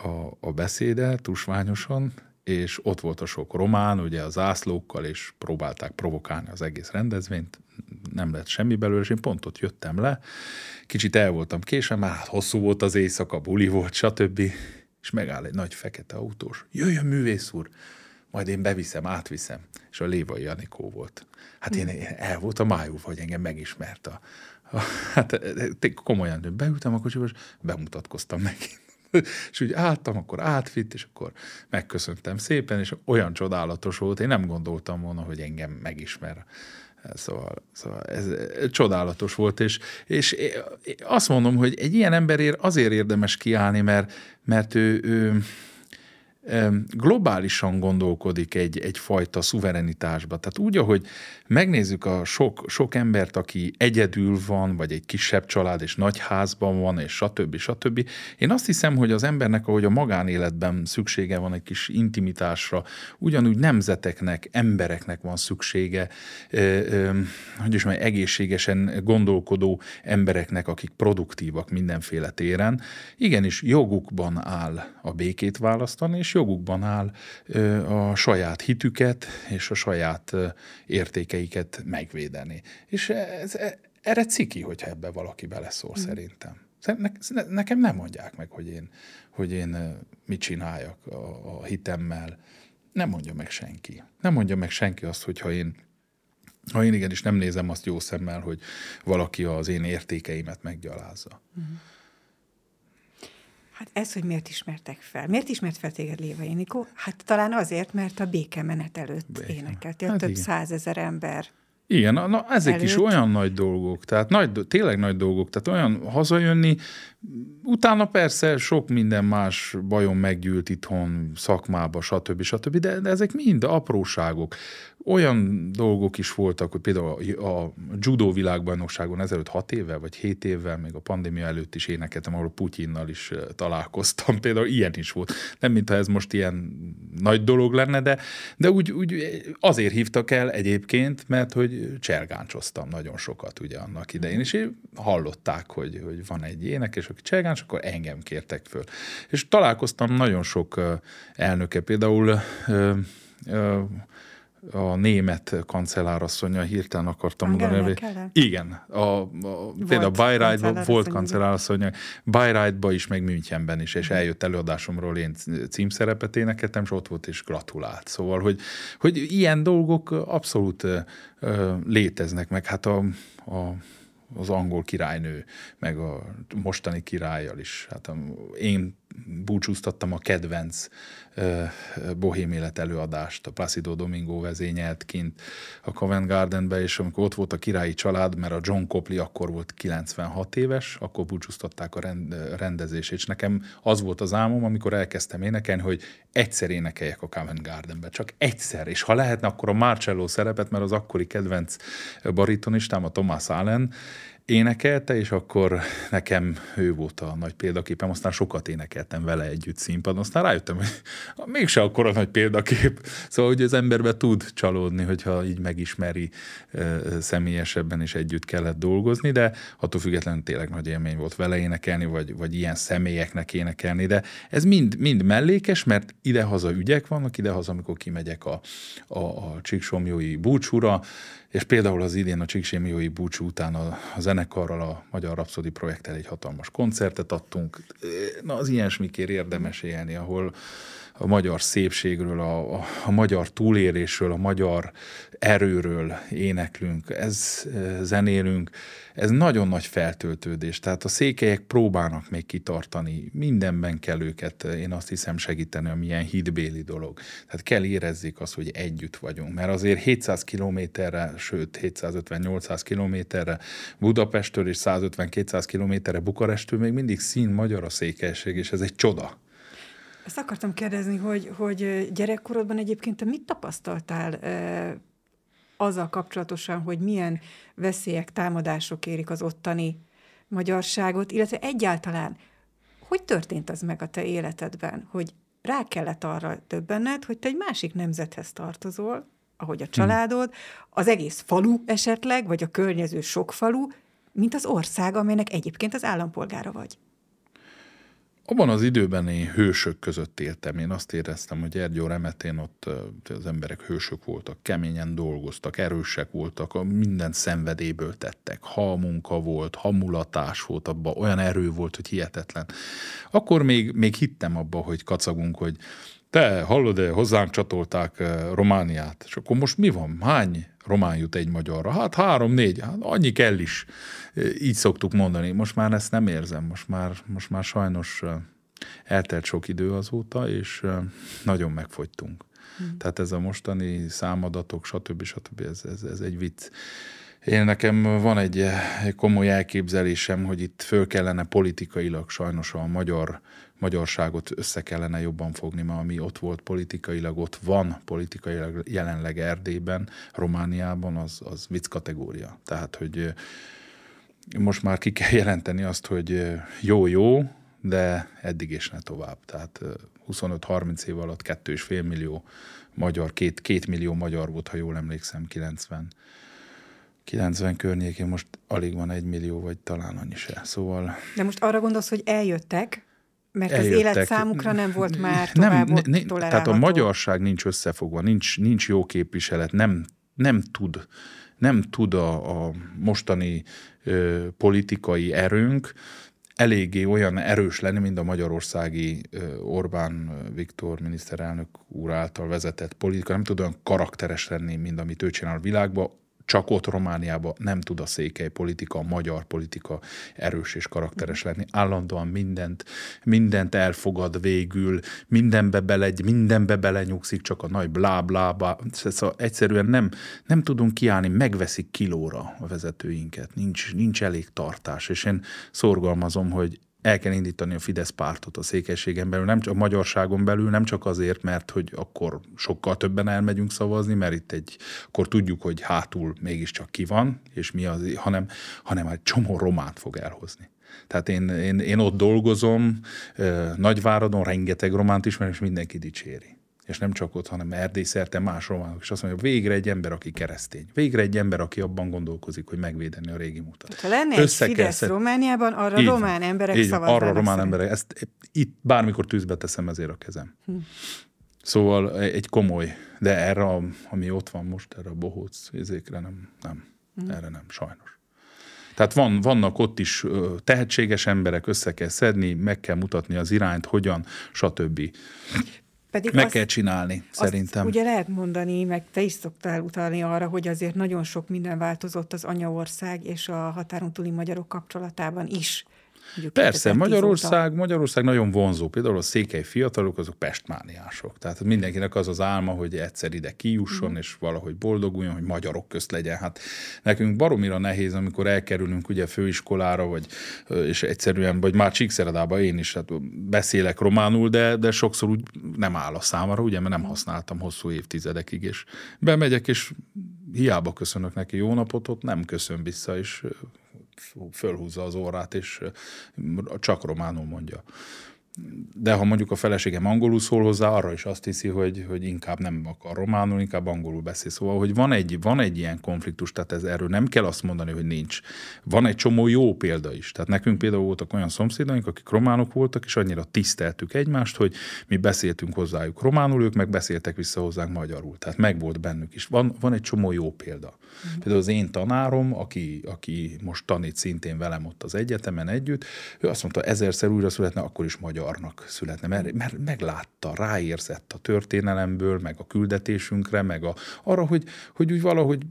a, a beszéde, tusványosan, és ott volt a sok román, ugye a zászlókkal, és próbálták provokálni az egész rendezvényt, nem lett semmi belőle, és én pont ott jöttem le, kicsit el voltam késve, már hát hosszú volt az éjszaka, buli volt, stb., és megáll egy nagy fekete autós, jöjjön művész úr, majd én beviszem, átviszem, és a Lévai Janikó volt. Hát én, én el volt a májú, hogy engem megismerte, hát eh, eh, komolyan beültem a kocsiba, és bemutatkoztam neki és úgy álltam, akkor átfitt, és akkor megköszöntem szépen, és olyan csodálatos volt, én nem gondoltam volna, hogy engem megismer. Szóval, szóval ez eh, csodálatos volt, és, és eh, azt mondom, hogy egy ilyen emberért azért érdemes kiállni, mert, mert ő, ő globálisan gondolkodik egy, egyfajta szuverenitásba. Tehát úgy, ahogy megnézzük a sok, sok embert, aki egyedül van, vagy egy kisebb család, és nagy házban van, és stb. stb. Én azt hiszem, hogy az embernek, ahogy a magánéletben szüksége van egy kis intimitásra, ugyanúgy nemzeteknek, embereknek van szüksége, e, e, hogy is mondjam, egészségesen gondolkodó embereknek, akik produktívak mindenféle téren. Igenis, jogukban áll a békét választani, és és jogukban áll a saját hitüket és a saját értékeiket megvédeni. És e, ez, e, erre ciki, hogyha ebbe valaki beleszól mm. szerintem. Ne, nekem nem mondják meg, hogy én, hogy én mit csináljak a, a hitemmel. Nem mondja meg senki. Nem mondja meg senki azt, hogyha én ha én igenis nem nézem azt jó szemmel, hogy valaki az én értékeimet meggyalázza. Mm. Mm-hmm. Hát ez, hogy miért ismertek fel? Miért ismert fel téged Léva Énikó? Hát talán azért, mert a békemenet előtt Béke. énekeltél hát több igen. százezer ember. Igen, na, na ezek előtt. is olyan nagy dolgok, tehát nagy, tényleg nagy dolgok, tehát olyan hazajönni, Utána persze sok minden más bajom meggyűlt itthon, szakmába, stb. stb., de, de ezek mind apróságok. Olyan dolgok is voltak, hogy például a, a judó világbajnokságon ezelőtt hat évvel, vagy hét évvel, még a pandémia előtt is énekeltem, ahol Putyinnal is találkoztam. Például ilyen is volt. Nem, mintha ez most ilyen nagy dolog lenne, de, de úgy, úgy azért hívtak el egyébként, mert hogy cselgáncsoztam nagyon sokat ugye annak idején, és hallották, hogy, hogy van egy énekes, elnökök csinálják, és akkor engem kértek föl. És találkoztam nagyon sok elnöke, például a német kancellárasszonya, hirtelen akartam Angela mondani. Keller? Igen, a, a, volt például Bayreuth volt kancellárasszonya, Buyride-ba is, meg Münchenben is, és mhm. eljött előadásomról én címszerepet énekeltem, és ott volt és gratulált. Szóval, hogy, hogy ilyen dolgok abszolút ö, léteznek, meg hát a, a az angol királynő, meg a mostani királlyal is. Hát én búcsúztattam a kedvenc bohém élet előadást, a Placido Domingo vezényelt kint a Covent Gardenbe, és amikor ott volt a királyi család, mert a John Copley akkor volt 96 éves, akkor búcsúztatták a rendezését, és nekem az volt az álmom, amikor elkezdtem énekelni, hogy egyszer énekeljek a Covent Gardenbe, csak egyszer, és ha lehetne, akkor a Marcello szerepet, mert az akkori kedvenc baritonistám, a Thomas Allen, énekelte, és akkor nekem ő volt a nagy példaképem, aztán sokat énekeltem vele együtt színpadon, aztán rájöttem, hogy mégse akkor a nagy példakép. Szóval, hogy az emberbe tud csalódni, hogyha így megismeri személyesebben, és együtt kellett dolgozni, de attól függetlenül tényleg nagy élmény volt vele énekelni, vagy, vagy ilyen személyeknek énekelni, de ez mind, mind mellékes, mert idehaza ügyek vannak, idehaza, amikor kimegyek a, a, a Csíksomjói búcsúra, és például az idén a Csíksémiói búcsú után a, a zenekarral a Magyar Rapszodi projekttel egy hatalmas koncertet adtunk. Na, az ilyesmikért érdemes élni, ahol a magyar szépségről, a, a, a magyar túlérésről, a magyar erőről éneklünk, ez e, zenélünk, ez nagyon nagy feltöltődés. Tehát a székelyek próbálnak még kitartani, mindenben kell őket, én azt hiszem segíteni, ami ilyen hídbéli dolog. Tehát kell érezzék azt, hogy együtt vagyunk, mert azért 700 kilométerre, sőt 750-800 kilométerre Budapestől és 150-200 kilométerre Bukarestől még mindig szín magyar a székelység, és ez egy csoda. Ezt akartam kérdezni, hogy, hogy gyerekkorodban egyébként te mit tapasztaltál e, azzal kapcsolatosan, hogy milyen veszélyek, támadások érik az ottani magyarságot, illetve egyáltalán hogy történt az meg a te életedben, hogy rá kellett arra döbbenned, hogy te egy másik nemzethez tartozol, ahogy a mhm. családod, az egész falu esetleg, vagy a környező sok falu, mint az ország, amelynek egyébként az állampolgára vagy abban az időben én hősök között éltem. Én azt éreztem, hogy Ergyó remetén ott az emberek hősök voltak, keményen dolgoztak, erősek voltak, minden szenvedélyből tettek. Ha munka volt, ha mulatás volt abba, olyan erő volt, hogy hihetetlen. Akkor még, még hittem abba, hogy kacagunk, hogy te hallod-e, hozzánk csatolták eh, Romániát, és akkor most mi van, hány román jut egy magyarra? Hát három, négy, hát annyi kell is. Eh, így szoktuk mondani. Most már ezt nem érzem, most már, most már sajnos eh, eltelt sok idő azóta, és nagyon megfogytunk. Mm. Tehát ez a mostani számadatok, stb. stb. stb. Ez, ez, ez egy vicc. Én nekem van eh, egy komoly elképzelésem, hogy itt föl kellene politikailag sajnos a magyar magyarságot össze kellene jobban fogni, mert ami ott volt politikailag, ott van politikailag jelenleg Erdélyben, Romániában, az, az vicc kategória. Tehát, hogy eh, most már ki kell jelenteni azt, hogy jó-jó, eh, de eddig és ne tovább. Tehát 25-30 év alatt 2,5 millió magyar, 2, 2 millió magyar volt, ha jól emlékszem, 90 90 környékén most alig van egy millió, vagy talán annyi se. Szóval... De most arra gondolsz, hogy eljöttek, mert eljöttek. az élet számukra nem volt már tovább nem, ne, ne, Tehát a magyarság nincs összefogva, nincs, nincs jó képviselet, nem, nem tud nem tud a, a mostani ö, politikai erőnk eléggé olyan erős lenni, mint a magyarországi ö, Orbán Viktor miniszterelnök úr által vezetett politika. Nem tud olyan karakteres lenni, mint amit ő csinál a világban, csak ott Romániában nem tud a székely politika, a magyar politika erős és karakteres lenni. Állandóan mindent, mindent elfogad végül, mindenbe belegy, mindenbe belenyugszik, csak a nagy bláblába. Szóval egyszerűen nem, nem tudunk kiállni, megveszik kilóra a vezetőinket. Nincs, nincs elég tartás, és én szorgalmazom, hogy el kell indítani a Fidesz pártot a székességen belül, nem csak a magyarságon belül, nem csak azért, mert hogy akkor sokkal többen elmegyünk szavazni, mert itt egy, akkor tudjuk, hogy hátul mégiscsak ki van, és mi az, hanem, hanem egy csomó romát fog elhozni. Tehát én, én, én ott dolgozom, Nagyváradon rengeteg románt ismerem, és mindenki dicséri és nem csak ott, hanem Erdély szerte más románok is azt mondja, végre egy ember, aki keresztény. Végre egy ember, aki abban gondolkozik, hogy megvédeni a régi mutat. Hát, ha lenne egy Fidesz Romániában, arra így román van, emberek így szavaznának. Arra román szerint. emberek. Ezt itt bármikor tűzbe teszem ezért a kezem. Hm. Szóval e, egy komoly, de erre, ami ott van most, erre a bohóc ézékre nem, nem, hm. erre nem, sajnos. Tehát van, vannak ott is tehetséges emberek, össze kell szedni, meg kell mutatni az irányt, hogyan, stb. Pedig Meg azt, kell csinálni, azt szerintem. Ugye lehet mondani, meg te is szoktál utalni arra, hogy azért nagyon sok minden változott az anyaország és a határon túli magyarok kapcsolatában is. Mondjuk Persze, Magyarország, óta. Magyarország nagyon vonzó. Például a székely fiatalok, azok pestmániások. Tehát mindenkinek az az álma, hogy egyszer ide kijusson, mm. és valahogy boldoguljon, hogy magyarok közt legyen. Hát nekünk baromira nehéz, amikor elkerülünk ugye főiskolára, vagy, és egyszerűen, vagy már Csíkszeredában én is hát beszélek románul, de, de sokszor úgy nem áll a számára, ugye, mert nem használtam hosszú évtizedekig, és bemegyek, és hiába köszönök neki jó napot, ott nem köszön vissza, és fölhúzza az órát és csak románul mondja de ha mondjuk a feleségem angolul szól hozzá, arra is azt hiszi, hogy, hogy inkább nem akar románul, inkább angolul beszél. Szóval, hogy van egy, van egy ilyen konfliktus, tehát ez erről nem kell azt mondani, hogy nincs. Van egy csomó jó példa is. Tehát nekünk például voltak olyan szomszédaink, akik románok voltak, és annyira tiszteltük egymást, hogy mi beszéltünk hozzájuk románul, ők meg beszéltek vissza hozzánk magyarul. Tehát meg volt bennük is. Van, van egy csomó jó példa. Mhm. Például az én tanárom, aki, aki most tanít szintén velem ott az egyetemen együtt, ő azt mondta, ezerszer újra születne, akkor is magyar magyarnak születne, mert, mert meglátta, ráérzett a történelemből, meg a küldetésünkre, meg a, arra, hogy, hogy úgy valahogy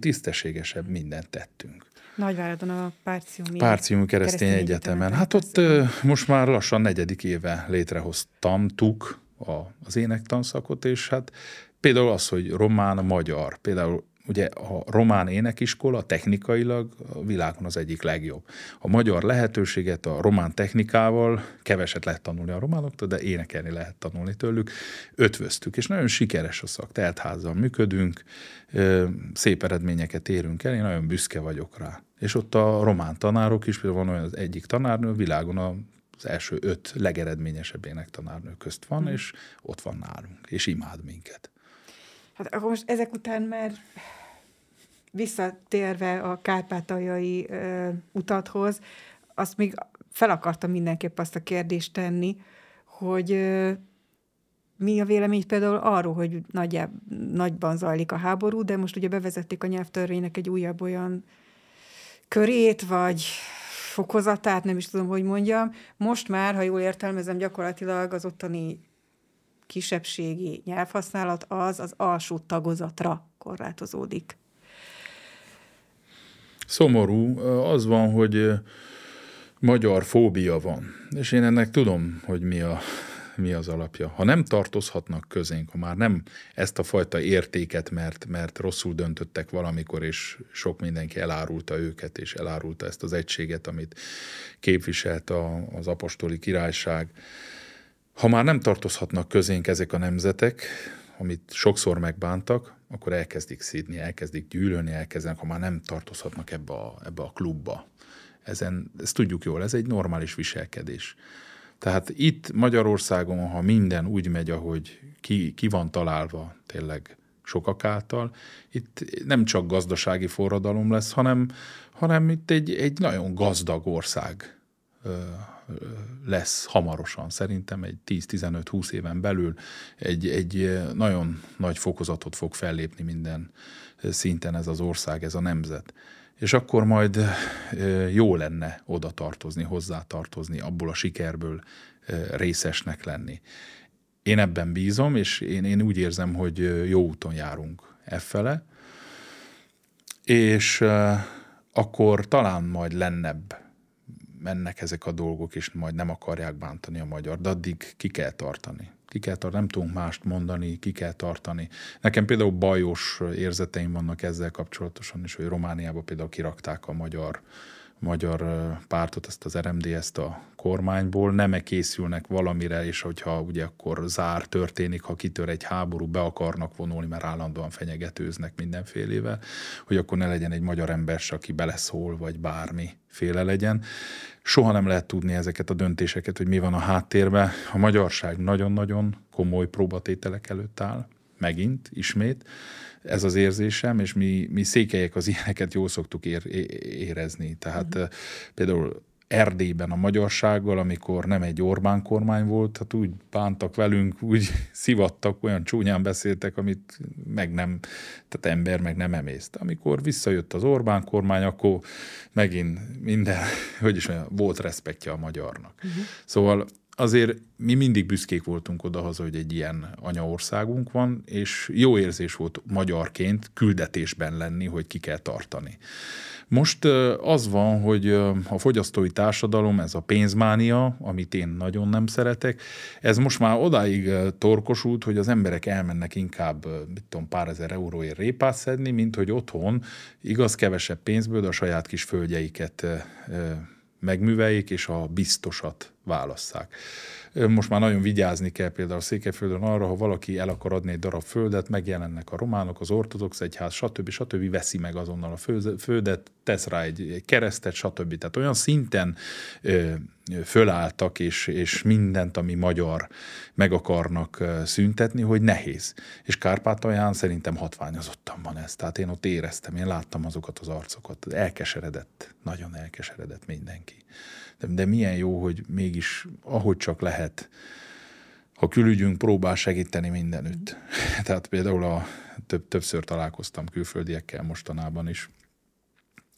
tisztességesebb mindent tettünk. Nagyváradon a Párciumi, Párciumi Keresztény, Keresztény Egyetemen. Egyetemen. Hát ott most már lassan negyedik éve létrehoztam, tuk a, az énektanszakot, és hát például az, hogy román, magyar, például Ugye a román énekiskola technikailag a világon az egyik legjobb. A magyar lehetőséget a román technikával keveset lehet tanulni a románoktól, de énekelni lehet tanulni tőlük. Ötvöztük, és nagyon sikeres a szak. Teltházzal működünk, szép eredményeket érünk el, én nagyon büszke vagyok rá. És ott a román tanárok is, például van olyan az egyik tanárnő, világon a az első öt legeredményesebb énektanárnő közt van, hmm. és ott van nálunk, és imád minket. Hát akkor most ezek után már visszatérve a kárpátaljai ö, utathoz, azt még fel akartam mindenképp azt a kérdést tenni, hogy ö, mi a vélemény például arról, hogy nagyjá, nagyban zajlik a háború, de most ugye bevezették a nyelvtörvénynek egy újabb olyan körét, vagy fokozatát, nem is tudom, hogy mondjam. Most már, ha jól értelmezem, gyakorlatilag az ottani kisebbségi nyelvhasználat az az alsó tagozatra korlátozódik szomorú az van, hogy magyar fóbia van. És én ennek tudom, hogy mi, a, mi az alapja. Ha nem tartozhatnak közénk, ha már nem ezt a fajta értéket, mert, mert rosszul döntöttek valamikor, és sok mindenki elárulta őket, és elárulta ezt az egységet, amit képviselt a, az apostoli királyság, ha már nem tartozhatnak közénk ezek a nemzetek, amit sokszor megbántak, akkor elkezdik szídni, elkezdik gyűlölni, elkezdenek, ha már nem tartozhatnak ebbe a, ebbe a klubba. Ezen, ezt tudjuk jól, ez egy normális viselkedés. Tehát itt Magyarországon, ha minden úgy megy, ahogy ki, ki van találva tényleg sokak által, itt nem csak gazdasági forradalom lesz, hanem, hanem itt egy, egy nagyon gazdag ország lesz hamarosan, szerintem egy 10-15-20 éven belül egy, egy nagyon nagy fokozatot fog fellépni minden szinten ez az ország, ez a nemzet és akkor majd jó lenne oda tartozni, hozzá tartozni, abból a sikerből részesnek lenni. Én ebben bízom, és én, én úgy érzem, hogy jó úton járunk efele és akkor talán majd lennebb mennek ezek a dolgok, és majd nem akarják bántani a magyar, de addig ki kell tartani. Ki kell tartani, nem tudunk mást mondani, ki kell tartani. Nekem például bajos érzeteim vannak ezzel kapcsolatosan is, hogy Romániába például kirakták a magyar uh, magyar pártot, ezt az RMDS-t a kormányból, nem készülnek valamire, és hogyha ugye akkor zár történik, ha kitör egy háború, be akarnak vonulni, mert állandóan fenyegetőznek mindenfélével, hogy akkor ne legyen egy magyar ember se, aki beleszól, vagy bármiféle legyen. Soha nem lehet tudni ezeket a döntéseket, hogy mi van a háttérben. A magyarság nagyon-nagyon komoly próbatételek előtt áll, megint, ismét. Ez az érzésem, és mi, mi székelyek az ilyeneket jól szoktuk ér, érezni. Tehát mm. például Erdélyben a magyarsággal, amikor nem egy Orbán kormány volt, hát úgy bántak velünk, úgy szivattak, olyan csúnyán beszéltek, amit meg nem, tehát ember meg nem emészt. Amikor visszajött az Orbán kormány, akkor megint minden, hogy is mondjam, volt respektje a magyarnak. Uh-huh. Szóval azért mi mindig büszkék voltunk odahaza, hogy egy ilyen anyaországunk van, és jó érzés volt magyarként küldetésben lenni, hogy ki kell tartani. Most az van, hogy a fogyasztói társadalom, ez a pénzmánia, amit én nagyon nem szeretek, ez most már odáig torkosult, hogy az emberek elmennek inkább, mit tudom, pár ezer euróért répát szedni, mint hogy otthon igaz kevesebb pénzből a saját kis földjeiket megműveljék, és a biztosat válasszák. Most már nagyon vigyázni kell például Székelyföldön arra, ha valaki el akar adni egy darab földet, megjelennek a románok, az ortodox egyház, stb. stb. veszi meg azonnal a földet, tesz rá egy, egy keresztet, stb. Tehát olyan szinten ö, fölálltak, és, és mindent, ami magyar, meg akarnak szüntetni, hogy nehéz. És Kárpátalján szerintem hatványozottan van ez. Tehát én ott éreztem, én láttam azokat az arcokat. Elkeseredett, nagyon elkeseredett mindenki de, de milyen jó, hogy mégis ahogy csak lehet, a külügyünk próbál segíteni mindenütt. Mm. Tehát például a, több, többször találkoztam külföldiekkel mostanában is,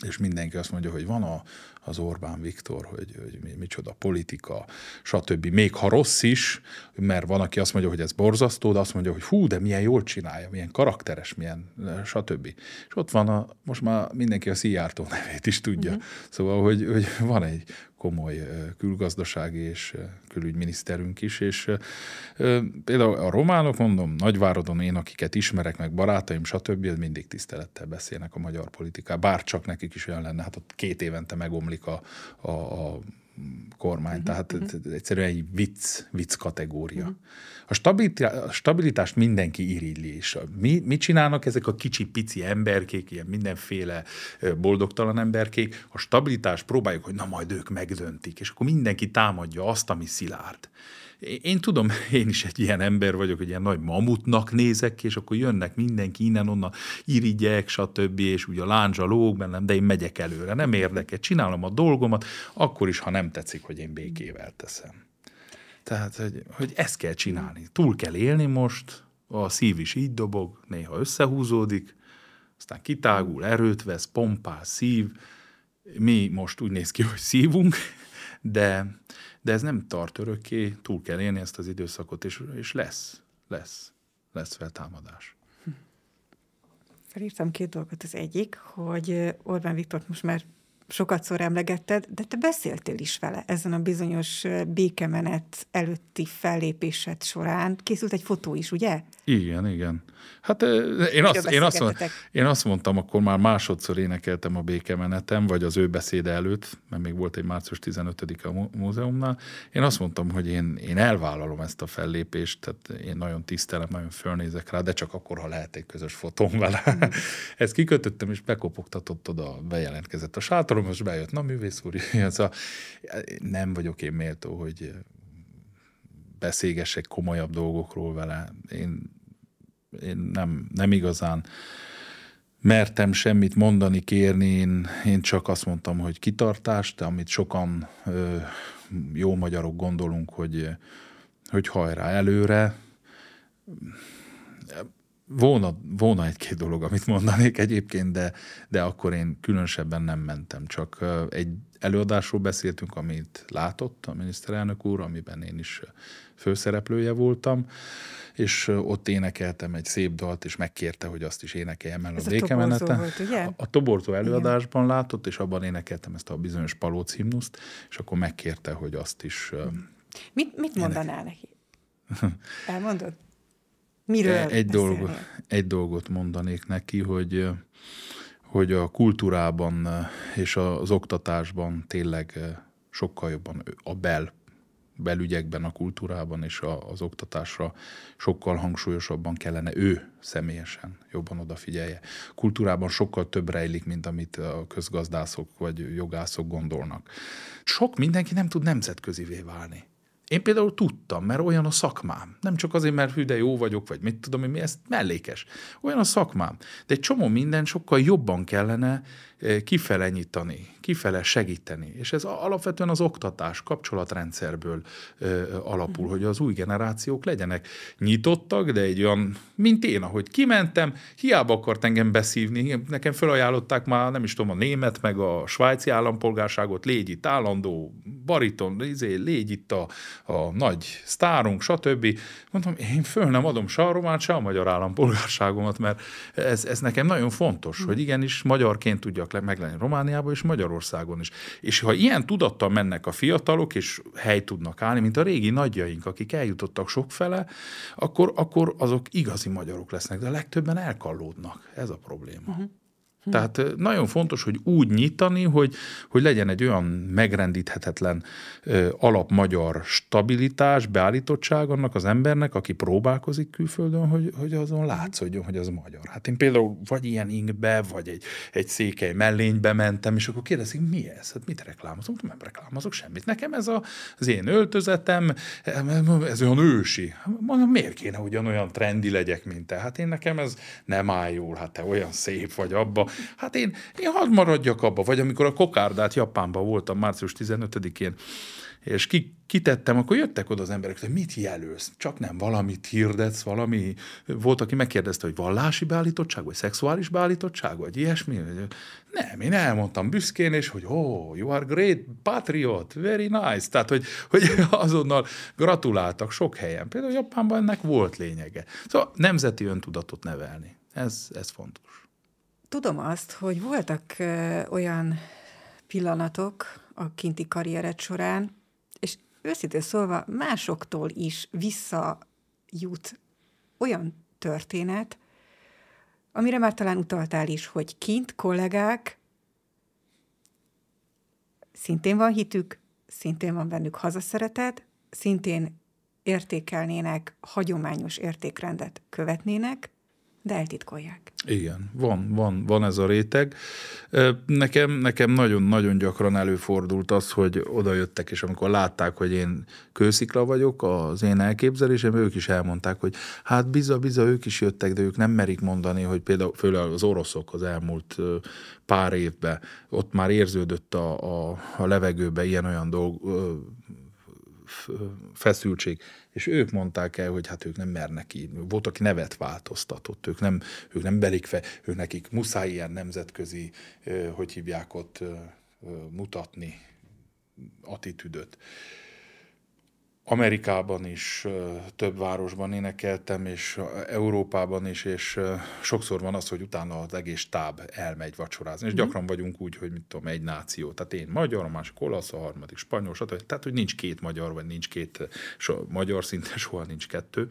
és mindenki azt mondja, hogy van a, az Orbán Viktor, hogy, hogy micsoda politika, stb. Még ha rossz is, mert van, aki azt mondja, hogy ez borzasztó, de azt mondja, hogy hú, de milyen jól csinálja, milyen karakteres, milyen stb. És ott van, a, most már mindenki a Szijjártó nevét is tudja. Uh-huh. Szóval, hogy, hogy van egy komoly külgazdasági és külügyminiszterünk is, és például a románok, mondom, nagyvárodon én, akiket ismerek, meg barátaim, stb., mindig tisztelettel beszélnek a magyar politikában, bár csak nekik is olyan lenne, hát ott két évente megomlik a, a, a kormány, uh-huh. tehát uh-huh. egyszerűen egy vicc, vicc kategória. Uh-huh. A, stabilitá- a stabilitást mindenki irigyli és mi, mit csinálnak ezek a kicsi pici emberkék, ilyen mindenféle boldogtalan emberkék, a stabilitást próbáljuk, hogy na majd ők megdöntik, és akkor mindenki támadja azt, ami szilárd. Én tudom, én is egy ilyen ember vagyok, hogy ilyen nagy mamutnak nézek ki, és akkor jönnek mindenki innen, onnan, irigyek, stb., és ugye a láncsa lóg bennem, de én megyek előre, nem érdekel, csinálom a dolgomat, akkor is, ha nem tetszik, hogy én békével teszem. Tehát, hogy, hogy ezt kell csinálni. Túl kell élni most, a szív is így dobog, néha összehúzódik, aztán kitágul, erőt vesz, pompál, szív. Mi most úgy néz ki, hogy szívunk, de de ez nem tart örökké, túl kell élni ezt az időszakot, és, és lesz, lesz, lesz feltámadás. Felírtam két dolgot. Az egyik, hogy Orbán Viktor most már sokat szor emlegetted, de te beszéltél is vele ezen a bizonyos békemenet előtti fellépésed során. Készült egy fotó is, ugye? Igen, igen. Hát én azt, én, azt, én azt mondtam, akkor már másodszor énekeltem a békemenetem, vagy az ő beszéde előtt, mert még volt egy március 15-e a múzeumnál. Én azt mondtam, hogy én, én elvállalom ezt a fellépést, tehát én nagyon tisztelem, nagyon fölnézek rá, de csak akkor, ha lehet egy közös fotón vele. Mm. ezt kikötöttem, és bekopogtatott oda, bejelentkezett a sátorom, most bejött, na művész úr, szóval nem vagyok én méltó, hogy beszélgessek komolyabb dolgokról vele. Én én nem, nem igazán mertem semmit mondani, kérni, én, én csak azt mondtam, hogy kitartást, amit sokan ö, jó magyarok gondolunk, hogy, hogy hajrá előre. Volna, volna egy-két dolog, amit mondanék egyébként, de, de akkor én különösebben nem mentem, csak egy előadásról beszéltünk, amit látott a miniszterelnök úr, amiben én is főszereplője voltam, és ott énekeltem egy szép dalt, és megkérte, hogy azt is énekeljem el ez a békemenete. Volt, ugye? A, toborzó előadásban Igen. látott, és abban énekeltem ezt a bizonyos palóc himnuszt, és akkor megkérte, hogy azt is... Mit, mit mondanál neki? Elmondod? Miről e, egy, dolgot, egy dolgot mondanék neki, hogy hogy a kultúrában és az oktatásban tényleg sokkal jobban a bel belügyekben, a kultúrában és a, az oktatásra sokkal hangsúlyosabban kellene ő személyesen jobban odafigyelje. Kultúrában sokkal több rejlik, mint amit a közgazdászok vagy jogászok gondolnak. Sok mindenki nem tud nemzetközivé válni. Én például tudtam, mert olyan a szakmám. Nem csak azért, mert hű, de jó vagyok, vagy mit tudom, mi ez mellékes. Olyan a szakmám. De egy csomó minden sokkal jobban kellene Eh, kifele nyitani, kifele segíteni. És ez alapvetően az oktatás kapcsolatrendszerből eh, alapul, mhm. hogy az új generációk legyenek nyitottak, de egy olyan, mint én, ahogy kimentem, hiába akart engem beszívni, nekem felajánlották már, nem is tudom, a német, meg a svájci állampolgárságot, légy itt állandó, bariton, izé, légy itt a, a nagy sztárunk, stb. Mondtam, én föl nem adom se a román, se a magyar állampolgárságomat, mert ez, ez nekem nagyon fontos, mhm. hogy igenis magyarként tudjak meg lenni Romániában és Magyarországon is. És ha ilyen tudattal mennek a fiatalok, és hely tudnak állni, mint a régi nagyjaink, akik eljutottak sokfele, akkor, akkor azok igazi magyarok lesznek, de a legtöbben elkallódnak. Ez a probléma. Uh-huh. Hm. Tehát nagyon fontos, hogy úgy nyitani, hogy, hogy legyen egy olyan megrendíthetetlen ö, alapmagyar stabilitás, beállítottság annak az embernek, aki próbálkozik külföldön, hogy, hogy azon látszódjon, hogy az magyar. Hát én például vagy ilyen ingbe, vagy egy, egy székely mellénybe mentem, és akkor kérdezik, mi ez? Hát mit reklámozunk? Nem reklámozok semmit. Nekem ez a, az én öltözetem, ez olyan ősi. Hát mondom, miért kéne ugyanolyan trendi legyek, mint te? Hát én nekem ez nem áll jól, hát te olyan szép vagy abba, Hát én, én hadd maradjak abba. Vagy amikor a kokárdát Japánban voltam március 15-én, és ki, kitettem, akkor jöttek oda az emberek, hogy mit jelölsz? Csak nem valamit hirdetsz, valami... Volt, aki megkérdezte, hogy vallási beállítottság, vagy szexuális beállítottság, vagy ilyesmi. Nem, én elmondtam büszkén, és hogy oh, you are great patriot, very nice. Tehát, hogy, hogy azonnal gratuláltak sok helyen. Például Japánban ennek volt lényege. Szóval nemzeti öntudatot nevelni. Ez, ez fontos tudom azt, hogy voltak olyan pillanatok a kinti karriered során, és őszintén szólva másoktól is visszajut olyan történet, amire már talán utaltál is, hogy kint kollégák szintén van hitük, szintén van bennük hazaszeretet, szintén értékelnének, hagyományos értékrendet követnének, de eltitkolják. Igen, van, van, van ez a réteg. Nekem, nekem nagyon-nagyon gyakran előfordult az, hogy oda jöttek, és amikor látták, hogy én kőszikla vagyok, az én elképzelésem, ők is elmondták, hogy hát biza-biza ők is jöttek, de ők nem merik mondani, hogy például főleg az oroszok az elmúlt pár évben, ott már érződött a, a, a levegőbe ilyen-olyan dolg, feszültség. És ők mondták el, hogy hát ők nem mernek így. Volt, aki nevet változtatott, ők nem, ők nem belik fel, ők nekik muszáj ilyen nemzetközi, hogy hívják ott, mutatni attitűdöt. Amerikában is, több városban énekeltem, és Európában is, és sokszor van az, hogy utána az egész táb elmegy vacsorázni, és mhm. gyakran vagyunk úgy, hogy mit tudom, egy náció, tehát én magyar, a másik olasz, a harmadik spanyol, stb. Tehát, hogy nincs két magyar, vagy nincs két so, magyar, szinte soha nincs kettő,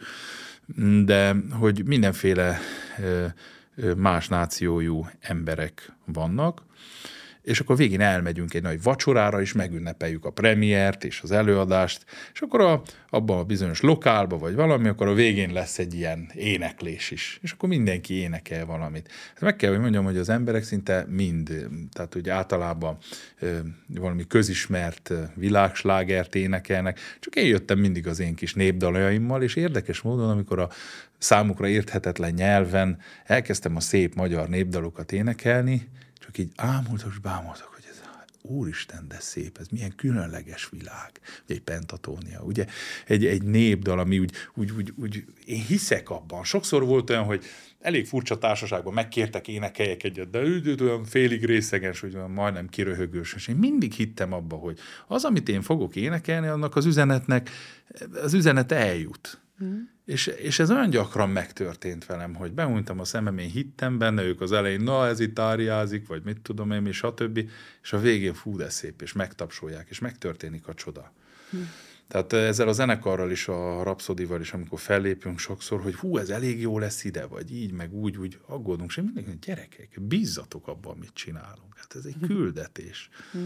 de hogy mindenféle más nációjú emberek vannak, és akkor végén elmegyünk egy nagy vacsorára, és megünnepeljük a premiért és az előadást, és akkor a, abban a bizonyos lokálba vagy valami, akkor a végén lesz egy ilyen éneklés is, és akkor mindenki énekel valamit. Hát meg kell, hogy mondjam, hogy az emberek szinte mind, tehát úgy általában ö, valami közismert világslágert énekelnek, csak én jöttem mindig az én kis népdalajaimmal, és érdekes módon, amikor a számukra érthetetlen nyelven elkezdtem a szép magyar népdalokat énekelni, ők így ámultak és bámultak, hogy ez úristen, de szép, ez milyen különleges világ, egy pentatónia, ugye? Egy, egy népdal, ami úgy, úgy, úgy, úgy, én hiszek abban. Sokszor volt olyan, hogy elég furcsa társaságban megkértek énekeljek egyet, de úgy olyan félig részeges, hogy olyan majdnem kiröhögős, és én mindig hittem abba, hogy az, amit én fogok énekelni, annak az üzenetnek, az üzenet eljut. Mm. És, és ez olyan gyakran megtörtént velem, hogy bemújtam a szemem, én hittem benne, ők az elején, na ez itt áriázik, vagy mit tudom én, és a többi, És a végén fú, de szép, és megtapsolják, és megtörténik a csoda. Hm. Tehát eh, ezzel a zenekarral is, a rapszodival is, amikor fellépünk sokszor, hogy hú, ez elég jó lesz ide, vagy így, meg úgy, úgy aggódunk, és hogy gyerekek, bízzatok abban, mit csinálunk. Hát ez egy hm. küldetés. Hm.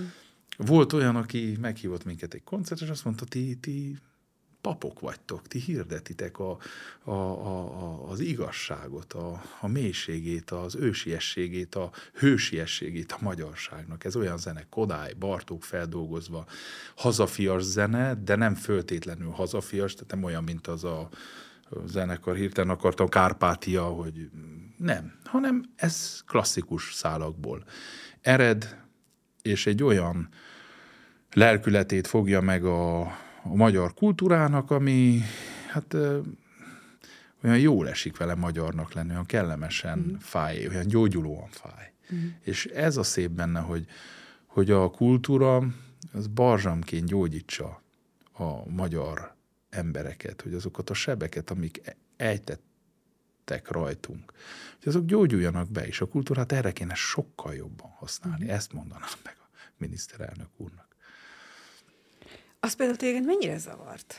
Volt olyan, aki meghívott minket egy koncertre, és azt mondta, ti, ti papok vagytok, ti hirdetitek a, a, a, a, az igazságot, a, a mélységét, az ősiességét, a hősiességét a magyarságnak. Ez olyan zene, Kodály, Bartók feldolgozva, hazafias zene, de nem föltétlenül hazafias, tehát nem olyan, mint az a zenekar hirtelen akartam Kárpátia, hogy nem, hanem ez klasszikus szálakból ered, és egy olyan lelkületét fogja meg a, a magyar kultúrának, ami hát olyan jól esik vele magyarnak lenni, olyan kellemesen mm. fáj, olyan gyógyulóan fáj. Mm. És ez a szép benne, hogy, hogy a kultúra az barzsamként gyógyítsa a magyar embereket, hogy azokat a sebeket, amik e-, ejtettek rajtunk, hogy azok gyógyuljanak be, és a kultúrát erre kéne sokkal jobban használni. Mhm. Ezt mondanám meg a miniszterelnök úrnak. Az például téged mennyire zavart,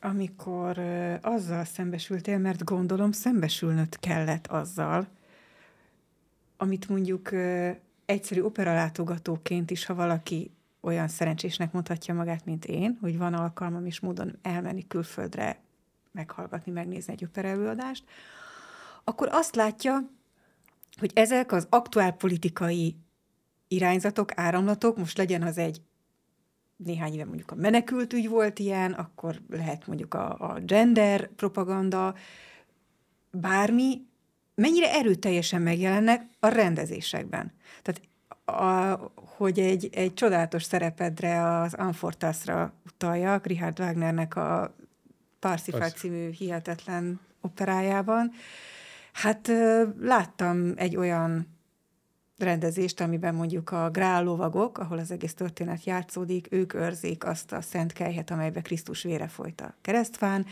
amikor azzal szembesültél, mert gondolom szembesülnöd kellett azzal, amit mondjuk egyszerű operalátogatóként is, ha valaki olyan szerencsésnek mondhatja magát, mint én, hogy van alkalmam és módon elmenni külföldre, meghallgatni, megnézni egy operaelőadást, akkor azt látja, hogy ezek az aktuál politikai irányzatok, áramlatok, most legyen az egy néhány éve mondjuk a menekültügy volt ilyen, akkor lehet mondjuk a, a gender propaganda, bármi, mennyire erőteljesen megjelennek a rendezésekben. Tehát a, hogy egy, egy csodálatos szerepedre az Anfortasra utaljak, Richard Wagnernek a Parsifal című hihetetlen operájában. Hát láttam egy olyan rendezést, amiben mondjuk a grál lovagok, ahol az egész történet játszódik, ők őrzik azt a szent kelyhet, amelybe Krisztus vére folyt a keresztfán,